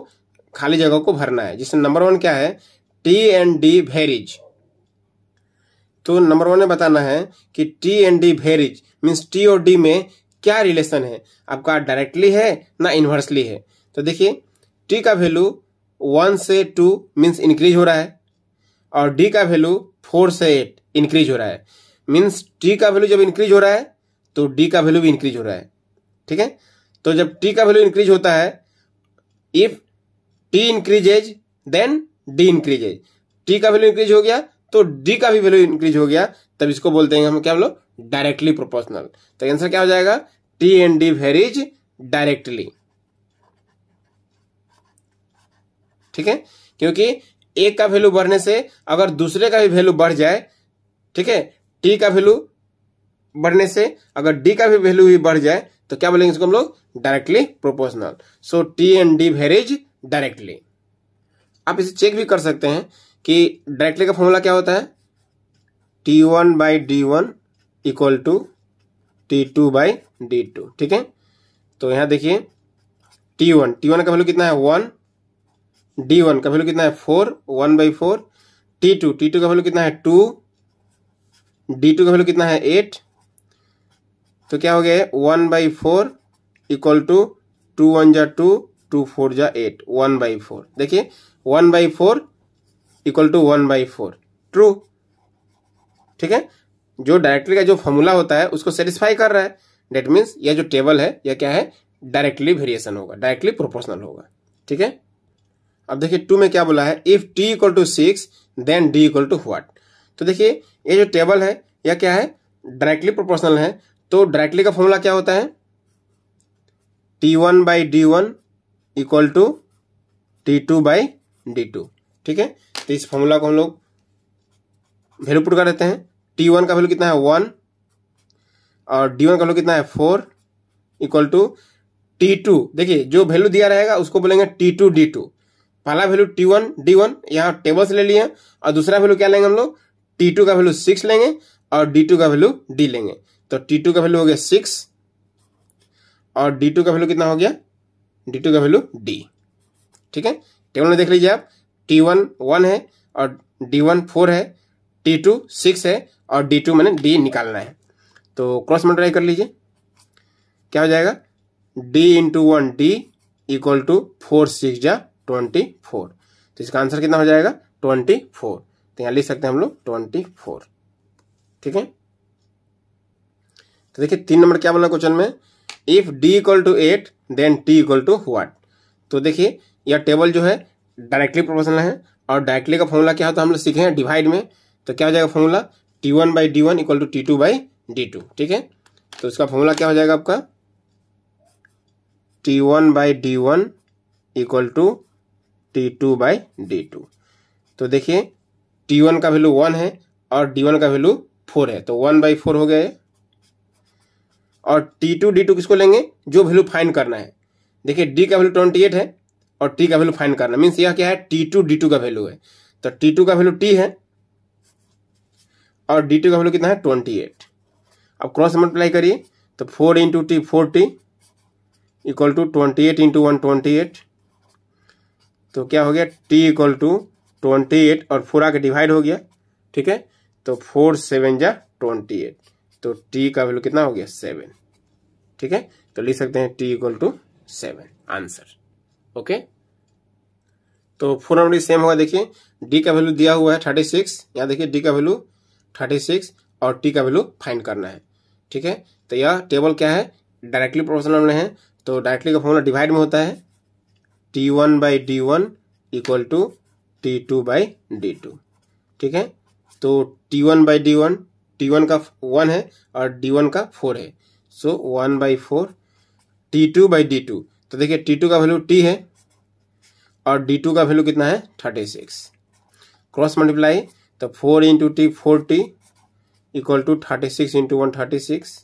खाली जगह को भरना है जिसमें नंबर वन क्या है टी एंड डी वेरिज तो नंबर वन में बताना है कि t and d varies means t और डी में क्या रिलेशन है आपका डायरेक्टली है ना इन्वर्सली है तो देखिए टी का वैल्यू वन से टू मीन्स इंक्रीज हो रहा है और डी का वैल्यू फोर से एट इंक्रीज हो रहा है मीन्स टी का वैल्यू जब इंक्रीज हो रहा है तो डी का वैल्यू भी इंक्रीज हो रहा है ठीक है तो जब टी का वैल्यू इंक्रीज होता है if t increases then d increases t का वैल्यू इंक्रीज हो गया तो डी का भी वैल्यू इंक्रीज हो गया तब इसको बोलते हैं हम क्या हम लोग डायरेक्टली प्रोपोर्शनल तो आंसर क्या हो जाएगा t and d varies directly ठीक है क्योंकि एक का वैल्यू बढ़ने से अगर दूसरे का भी वैल्यू बढ़ जाए ठीक है टी का वैल्यू बढ़ने से अगर डी का भी वैल्यू भी बढ़ जाए तो क्या बोलेंगे इसको हम लोग directly proportional so t and d varies directly आप इसे चेक भी कर सकते हैं कि डायरेक्टली का फॉर्मूला क्या होता है t one by d one equal to t two by d two ठीक है तो यहां देखिए टी वन टी वन का वैल्यू कितना है वन डी वन का वैल्यू कितना है four one by four t two t two का वैल्यू कितना है टू डी टू का वैल्यू कितना है एट तो क्या हो गया one by four equal to two one जा टू टू फोर जा एट वन बाई फोर देखिए one by four equal to one by four true ठीक है जो डायरेक्टली का जो फॉर्मूला होता है उसको सेटिस्फाई कर रहा है डेट मीन्स यह जो टेबल है यह क्या है डायरेक्टली वेरिएशन होगा डायरेक्टली प्रोपोर्शनल होगा ठीक है अब देखिए टू में क्या बोला है if t equal to six then d equal to what तो देखिए ये जो टेबल है यह क्या है डायरेक्टली प्रोपोर्शनल है तो डायरेक्टली का फॉर्मूला क्या होता है t one by d one equal to t two by d two ठीक है तो इस फॉर्मूला को हम लोग वैल्यू पुट कर देते हैं टी वन का वैल्यू कितना है वन और डी वन का वैल्यू कितना है four equal to t two देखिए जो वैल्यू दिया रहेगा उसको बोलेंगे टी टू डी टू पहला value t one d one यहाँ टेबल से ले लिए और दूसरा वैल्यू क्या लेंगे हम लोग टी टू का वैल्यू सिक्स लेंगे और डी टू का वैल्यू डी लेंगे तो टी टू का वैल्यू हो गया सिक्स और डी टू का वैल्यू कितना हो गया डी टू का वैल्यू डी ठीक है टेबल में देख लीजिए आप टी वन वन है और डी वन फोर है टी टू सिक्स है और डी टू मैंने डी निकालना है तो क्रॉस मल्टीप्लाई कर लीजिए क्या हो जाएगा d into one d equal to four six जा ट्वेंटी फोर तो इसका आंसर कितना हो जाएगा ट्वेंटी फोर तो यहाँ लिख सकते हैं हम लोग ट्वेंटी फोर ठीक है तो देखिए तीन नंबर क्या बोला क्वेश्चन में if d equal to eight then t equal to what तो देखिए यह टेबल जो है डायरेक्टली प्रोपोर्शनल है और डायरेक्टली का फॉर्मूला क्या होता तो है हम लोग सीखे हैं डिवाइड में तो क्या हो जाएगा formula t one by d one equal to t two by d two ठीक है तो इसका फॉर्मूला क्या हो जाएगा आपका t one by d one equal to t two by d two तो देखिए टी वन का वैल्यू वन है और डी वन का वैल्यू फोर है तो वन बाई फोर हो गया और टी टू डी टू किसको लेंगे जो वैल्यू फाइंड करना है देखिए डी का वैल्यू ट्वेंटी एट है और टी का वैल्यू फाइंड करना मीन्स यह क्या है टी टू डी टू का वैल्यू है तो टी टू का वैल्यू टी है और डी टू का वैल्यू कितना है ट्वेंटी एट अब क्रॉस मल्टीप्लाई करिए तो four into t four t equal to twenty eight into one twenty eight तो क्या हो गया t equal to twenty eight और फोर आके डिवाइड हो गया ठीक है तो फोर सेवन जा ट्वेंटी एट तो टी का वैल्यू कितना हो गया सेवन ठीक है तो लिख सकते हैं t equal to seven answer okay तो फोर नंबर सेम होगा देखिए डी का वैल्यू दिया हुआ है थर्टी सिक्स यहाँ देखिए डी का वैल्यू थर्टी सिक्स और टी का वैल्यू फाइंड करना है ठीक है तो यह टेबल क्या है डायरेक्टली प्रोपोर्शनल में है तो डायरेक्टली का फॉर्मूला डिवाइड में होता है t one by d one equal to t two by d two ठीक है तो t one by d one t one का वन है और डी वन का फोर है so one by four t two by d two तो देखिए टी टू का वैल्यू टी है और डी टू का वैल्यू कितना है थर्टी सिक्स क्रॉस मल्टीप्लाई तो four into t four t equal to thirty six into one thirty six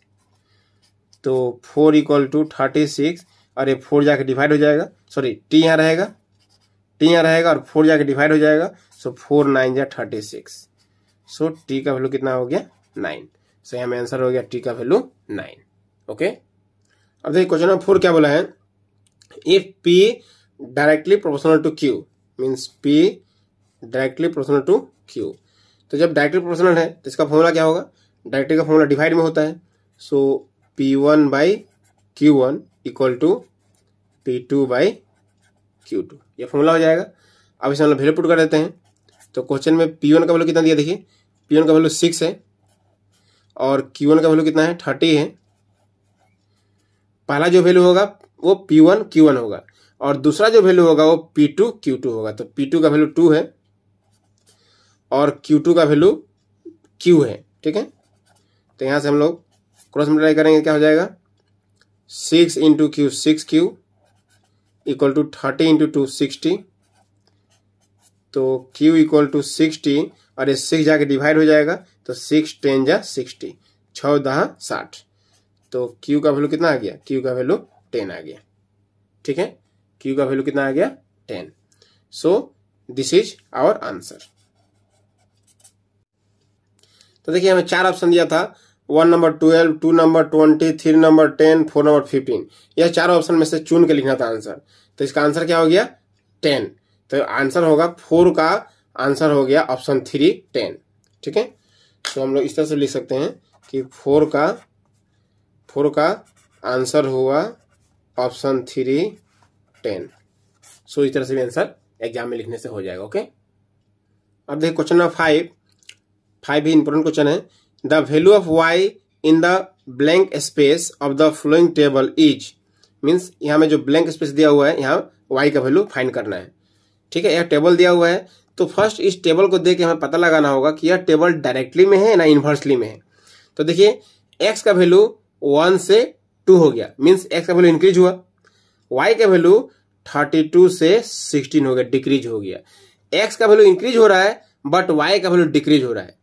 तो four equal to thirty six और ये फोर जाके डिवाइड हो जाएगा सॉरी टी यहाँ रहेगा टी यहाँ रहेगा और फोर जाके डिवाइड हो जाएगा सो फोर नाइन या थर्टी सिक्स सो टी का वैल्यू कितना हो गया नाइन सो यहाँ में आंसर हो गया टी का वैल्यू नाइन ओके अब देखिए क्वेश्चन नंबर फोर क्या बोला है if p directly proportional to q means p directly proportional to q तो जब डायरेक्टली प्रोपोर्शनल है तो इसका फॉर्मूला क्या होगा डायरेक्टली का फॉर्मूला डिवाइड में होता है so p one by q one equal to p two by q two यह फॉर्मूला हो जाएगा अब इसमें हम लोग वैल्यू पुट कर देते हैं तो क्वेश्चन में पी वन का वैल्यू कितना दिया देखिए पी वन का वैल्यू सिक्स है और क्यू वन का वैल्यू कितना है थर्टी है पहला जो वैल्यू होगा वो पी वन क्यू वन होगा और दूसरा जो वैल्यू होगा वो पी टू क्यू टू होगा तो पी टू का वैल्यू टू है और क्यू टू का वैल्यू क्यू है ठीक है तो यहाँ से हम लोग क्रॉस मल्टीप्लाई करेंगे क्या हो जाएगा six into q six q equal to thirty into two sixty तो क्यू इक्वल टू सिक्सटी और ये सिक्स जाके डिवाइड हो जाएगा तो सिक्स टेन जा सिक्सटी छ दहा साठ तो क्यू का वैल्यू कितना आ गया क्यू का वैल्यू टेन आ गया ठीक है क्यू का वैल्यू कितना आ गया ten so this is our answer तो देखिए हमें चार ऑप्शन दिया था one number twelve two number twenty three number ten four number fifteen यह चार ऑप्शन में से चुन के लिखना था आंसर तो इसका आंसर क्या हो गया टेन तो आंसर होगा फोर का आंसर हो गया ऑप्शन थ्री टेन ठीक है तो हम लोग इस तरह से लिख सकते हैं कि फोर का फोर का आंसर हुआ ऑप्शन थ्री टेन सो इस तरह से भी आंसर एग्जाम में लिखने से हो जाएगा ओके अब देखिए question number five ไบ important question হ the value of y in the blank space of the following table is means ইয়াহমে জো ব্ল্যাঙ্ক স্পেস দিয়া হুয়া হ ইয়াহ ওয়াই কা ভ্যালু ফাইন্ড করনা হ ঠিক হ ইয়া টেবিল দিয়া হুয়া হ তো ফার্স্ট ইস টেবিল কো দেখে হামে পাতা লাগানা হোগা কি ইয়া টেবিল ডাইরেক্টলি মে হ না ইনভার্সলি মে তো دیکھیে এক্স কা ভ্যালু 1 সে 2 হো গয়া মিন্স এক্স কা ভ্যালু ইনক্রিজ হুয়া ওয়াই কা ভ্যালু 32 সে 16 হো গয়া ডিক্রিস হো গয়া এক্স কা ভ্যালু ইনক্রিজ হো রাহা হ বাট ওয়াই কা ভ্যালু ডিক্রিস হো রাহা হ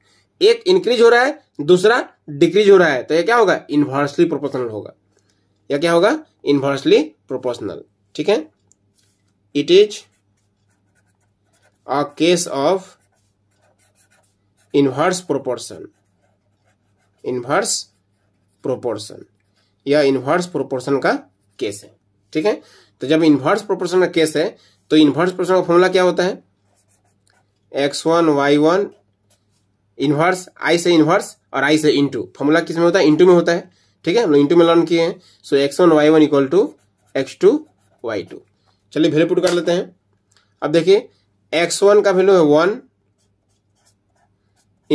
एक इंक्रीज हो रहा है दूसरा डिक्रीज हो रहा है तो यह क्या होगा इन्वर्सली प्रोपोर्शनल होगा यह क्या होगा इन्वर्सली प्रोपोर्शनल ठीक है it is a case of inverse proportion inverse proportion यह इन्वर्स प्रोपोर्शन का केस है ठीक है तो जब इन्वर्स प्रोपोर्शन का केस है तो इन्वर्स प्रोपोर्शन का फॉर्मूला क्या होता है x one y one inverse आई से इन्वर्स और आई से इंटू फॉर्मूला किस में होता है इंटू में होता है ठीक है हम लोग इंटू में लर्न किए हैं so x one y one equal to x two y two चलिए वैल्यू पुट कर लेते हैं अब देखिए एक्स वन का वैल्यू है वन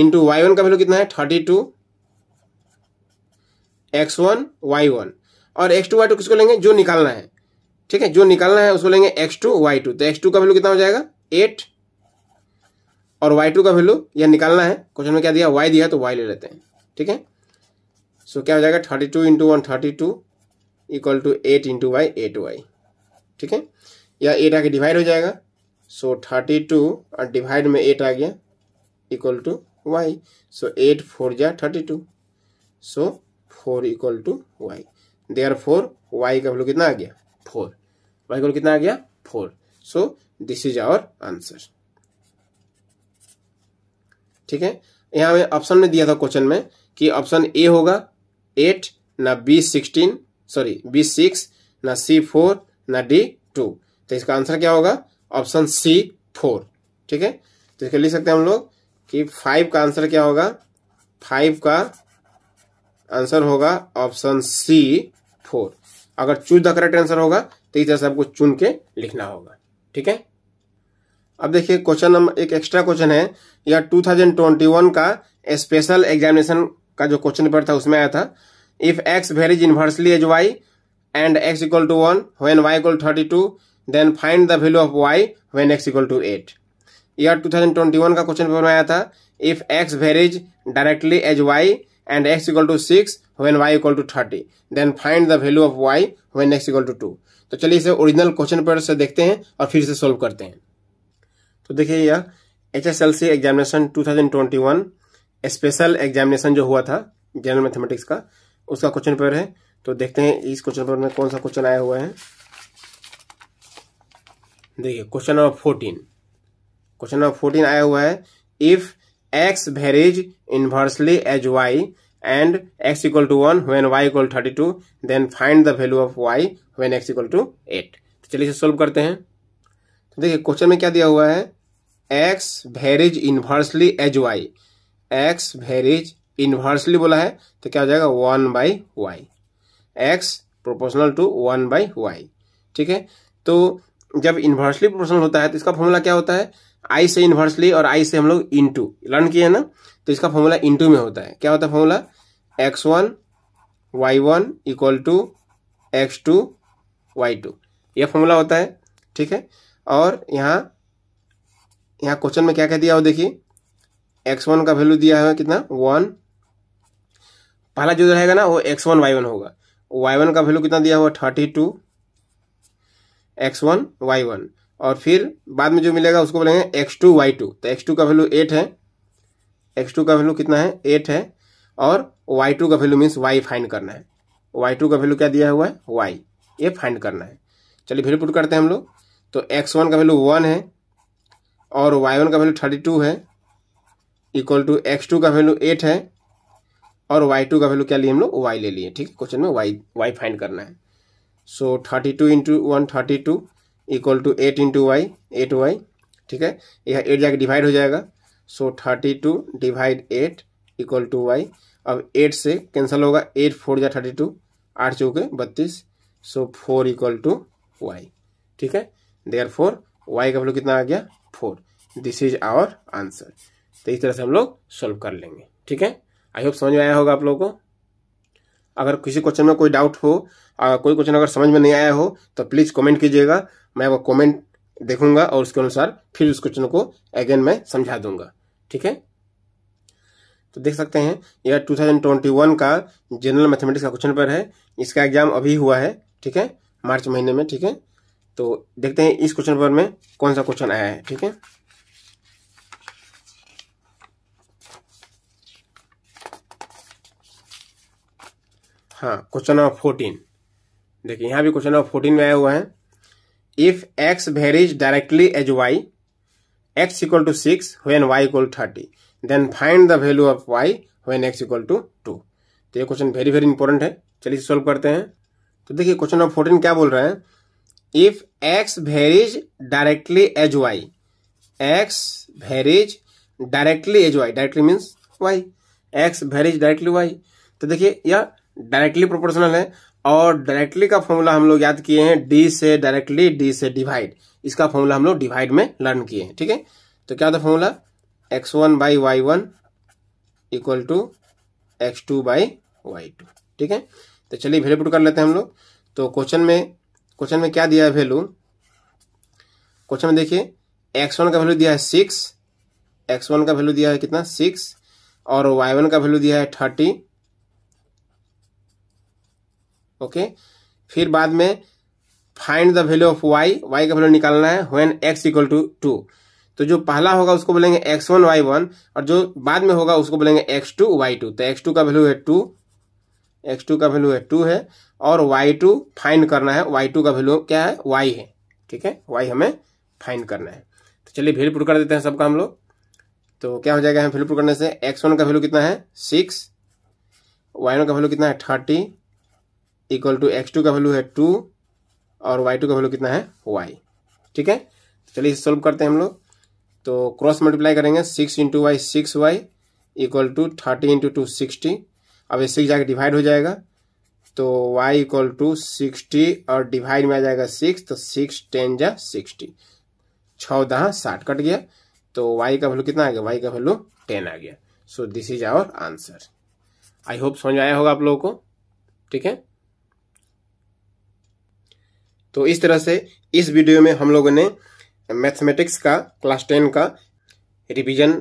इंटू वाई वन का वैल्यू कितना है thirty two x one y one और एक्स टू वाई टू किसको लेंगे जो निकालना है ठीक है जो निकालना है उसको लेंगे एक्स टू वाई टू तो एक्स टू का वैल्यू कितना हो जाएगा एट और वाई टू का वैल्यू यह निकालना है क्वेश्चन में क्या दिया वाई दिया तो वाई ले लेते हैं ठीक है सो क्या हो जाएगा thirty two into one thirty two equal to eight into y eight y ठीक है या एट आके डिवाइड हो जाएगा सो थर्टी टू और डिवाइड में एट आ गया equal to y so eight four जा thirty two so four equal to y therefore y का वैल्यू कितना आ गया फोर वाई का कितना आ गया four so this is our answer ठीक है यहाँ में ऑप्शन में दिया था क्वेश्चन में कि ऑप्शन ए होगा एट ना B sixteen sorry B six ना सी फोर ना डी टू तो इसका आंसर क्या होगा ऑप्शन सी फोर ठीक है तो इसके लिख सकते हैं हम लोग कि फाइव का आंसर क्या होगा फाइव का आंसर होगा ऑप्शन सी फोर अगर चूज द करेक्ट आंसर होगा तो इस तरह से आपको चुन के लिखना होगा ठीक है अब देखिए क्वेश्चन नंबर एक एक्स्ट्रा क्वेश्चन है यह 2021 का स्पेशल एग्जामिनेशन का जो क्वेश्चन पेपर था उसमें आया था if x varies inversely as y and x equal to one when y equal thirty two then find the value of y when x equal to eight twenty one का question paper में आया था if x varies directly as y and x equal to six when y equal to thirty then find the value of y when x equal to two तो चलिए इसे original question paper से देखते हैं और फिर से सोल्व करते हैं तो देखिए यह H S L C examination two thousand twenty one special examination जो हुआ था जनरल मैथमेटिक्स का उसका क्वेश्चन पेपर है तो देखते हैं इस क्वेश्चन पेपर में कौन सा क्वेश्चन आया हुआ है देखिए question number fourteen question number fourteen आया हुआ है if x varies inversely as y and x equal to one when y equal thirty two then find the value of y when x equal to eight तो चलिए इसे solve करते हैं तो देखिए क्वेश्चन में क्या दिया हुआ है x varies inversely as y x varies inversely बोला है तो क्या हो जाएगा one by y x proportional to one by y ठीक है तो जब इन्वर्सली प्रोपोर्शनल होता है तो इसका फॉर्मूला क्या होता है आई से इन्वर्सली और आई से हम लोग इंटू लर्न किए ना तो इसका फॉर्मूला इंटू में होता है क्या होता है formula x one y one equal to x two y two यह फॉर्मूला होता है ठीक है और यहाँ यहाँ क्वेश्चन में क्या कह दिया हो देखिए एक्स वन का वैल्यू दिया है कितना वन पहला जो रहेगा ना वो एक्स वन वाई वन होगा वाई वन का वैल्यू कितना दिया हुआ thirty two x one y one और फिर बाद में जो मिलेगा उसको बोलेंगे x2 टू तो एक्स टू का वैल्यू एट है एक्स टू का वैल्यू कितना है एट है और वाई टू का वैल्यू मीन्स वाई फाइंड करना है वाई टू का वैल्यू क्या दिया हुआ है वाई ये फाइंड करना है चलिए फिर पुट करते हैं हम लोग तो एक्स वन का वैल्यू वन है और वाई वन का वैल्यू थर्टी टू है इक्वल टू एक्स टू का वैल्यू एट है और वाई टू का वैल्यू क्या लिए हम लोग वाई ले लिए ठीक है क्वेश्चन में वाई वाई फाइंड करना है so thirty two into one thirty two equal to eight into y eight y ठीक है यह एट जाके डिवाइड हो जाएगा so thirty two divide eight equal to y अब एट से कैंसिल होगा एट फोर या थर्टी टू आठ चौके बत्तीस so four equal to y ठीक है देयर फोर वाई का वैल्यू कितना आ गया four this is our answer तो इस तरह से हम लोग सॉल्व कर लेंगे ठीक है आई होप समझ में आया होगा आप लोगों को अगर किसी क्वेश्चन में कोई डाउट हो आ, कोई क्वेश्चन अगर समझ में नहीं आया हो तो प्लीज़ कमेंट कीजिएगा मैं वो कमेंट देखूंगा और उसके अनुसार फिर उस क्वेश्चन को अगेन मैं समझा दूंगा ठीक है तो देख सकते हैं यह 2021 का जनरल मैथमेटिक्स का क्वेश्चन पर है इसका एग्जाम अभी हुआ है ठीक है मार्च महीने में ठीक है तो देखते हैं इस क्वेश्चन नंबर में कौन सा क्वेश्चन आया है ठीक है हाँ क्वेश्चन नंबर फोर्टीन देखिए यहां भी क्वेश्चन नंबर फोर्टीन में आया हुआ है if x varies directly as y x equal to six when y equal thirty then find the value of y when x equal to two तो ये question very very important है चलिए solve करते हैं तो देखिए क्वेश्चन नंबर फोर्टीन क्या बोल रहे हैं if x varies directly as y x varies directly as y directly means y x varies directly y तो देखिए यह डायरेक्टली प्रोपोर्शनल है और डायरेक्टली का फॉर्मूला हम लोग याद किए हैं डी से डायरेक्टली डी से डिवाइड इसका फॉर्मूला हम लोग डिवाइड में लर्न किए हैं ठीक है तो क्या होता है formula x one by y one equal to x two by y two ठीक है तो चलिए वेरीपुट कर लेते हैं हम लोग तो क्वेश्चन में क्वेश्चन में क्या दिया है वैल्यू क्वेश्चन में देखिए एक्स वन का वैल्यू दिया है सिक्स एक्स वन का वैल्यू दिया है कितना सिक्स और वाई वन का वैल्यू दिया है थर्टी ओके फिर बाद में find the value of y y का वैल्यू निकालना है when x equal to two तो जो पहला होगा उसको बोलेंगे एक्स वन वाई वन और जो बाद में होगा उसको बोलेंगे एक्स टू वाई टू तो एक्स टू का वैल्यू है टू एक्स टू का वैल्यू है टू है और वाई टू फाइन करना है वाई टू का वैल्यू क्या है वाई है ठीक है वाई हमें फाइन करना है तो चलिए भीड़ पुट कर देते हैं सबका हम लोग तो क्या हो जाएगा हम फिलपुट करने से एक्स वन का वैल्यू कितना है सिक्स वाई वन का वैल्यू कितना है thirty equal to x two का वैल्यू है टू और वाई टू का वैल्यू कितना है वाई ठीक है तो चलिए इसे सोल्व करते हैं हम लोग तो क्रॉस मल्टीप्लाई करेंगे six into y six y equal to thirty into two sixty अब ये सिक्स जाकर डिवाइड हो जाएगा तो y इक्वल टू सिक्सटी और डिवाइड में आ जाएगा सिक्स तो सिक्स टेन जा सिक्सटी छः दहा साठ कट गया तो y का वैल्यू कितना आ गया y का वैल्यू टेन आ गया so this is our answer I hope समझ आया होगा आप लोगों को ठीक है तो इस तरह से इस वीडियो में हम लोगों ने मैथमेटिक्स का क्लास टेन का रिवीजन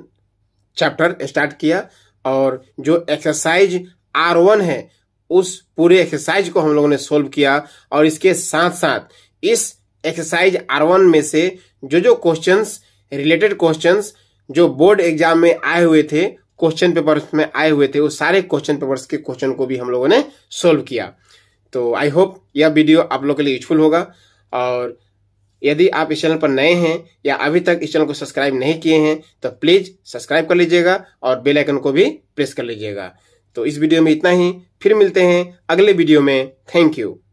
चैप्टर स्टार्ट किया और जो एक्सरसाइज आर वन है उस पूरे एक्सरसाइज को हम लोगों ने सोल्व किया और इसके साथ साथ इस एक्सरसाइज आर वन में से जो जो क्वेश्चंस रिलेटेड क्वेश्चंस जो बोर्ड एग्जाम में आए हुए थे क्वेश्चन पेपर्स में आए हुए थे उस सारे क्वेश्चन पेपर्स के क्वेश्चन को भी हम लोगों ने सोल्व किया तो आई होप यह वीडियो आप लोग के लिए यूजफुल होगा और यदि आप इस चैनल पर नए हैं या अभी तक इस चैनल को सब्सक्राइब नहीं किए हैं तो प्लीज़ सब्सक्राइब कर लीजिएगा और बेल आइकन को भी प्रेस कर लीजिएगा तो इस वीडियो में इतना ही फिर मिलते हैं अगले वीडियो में थैंक यू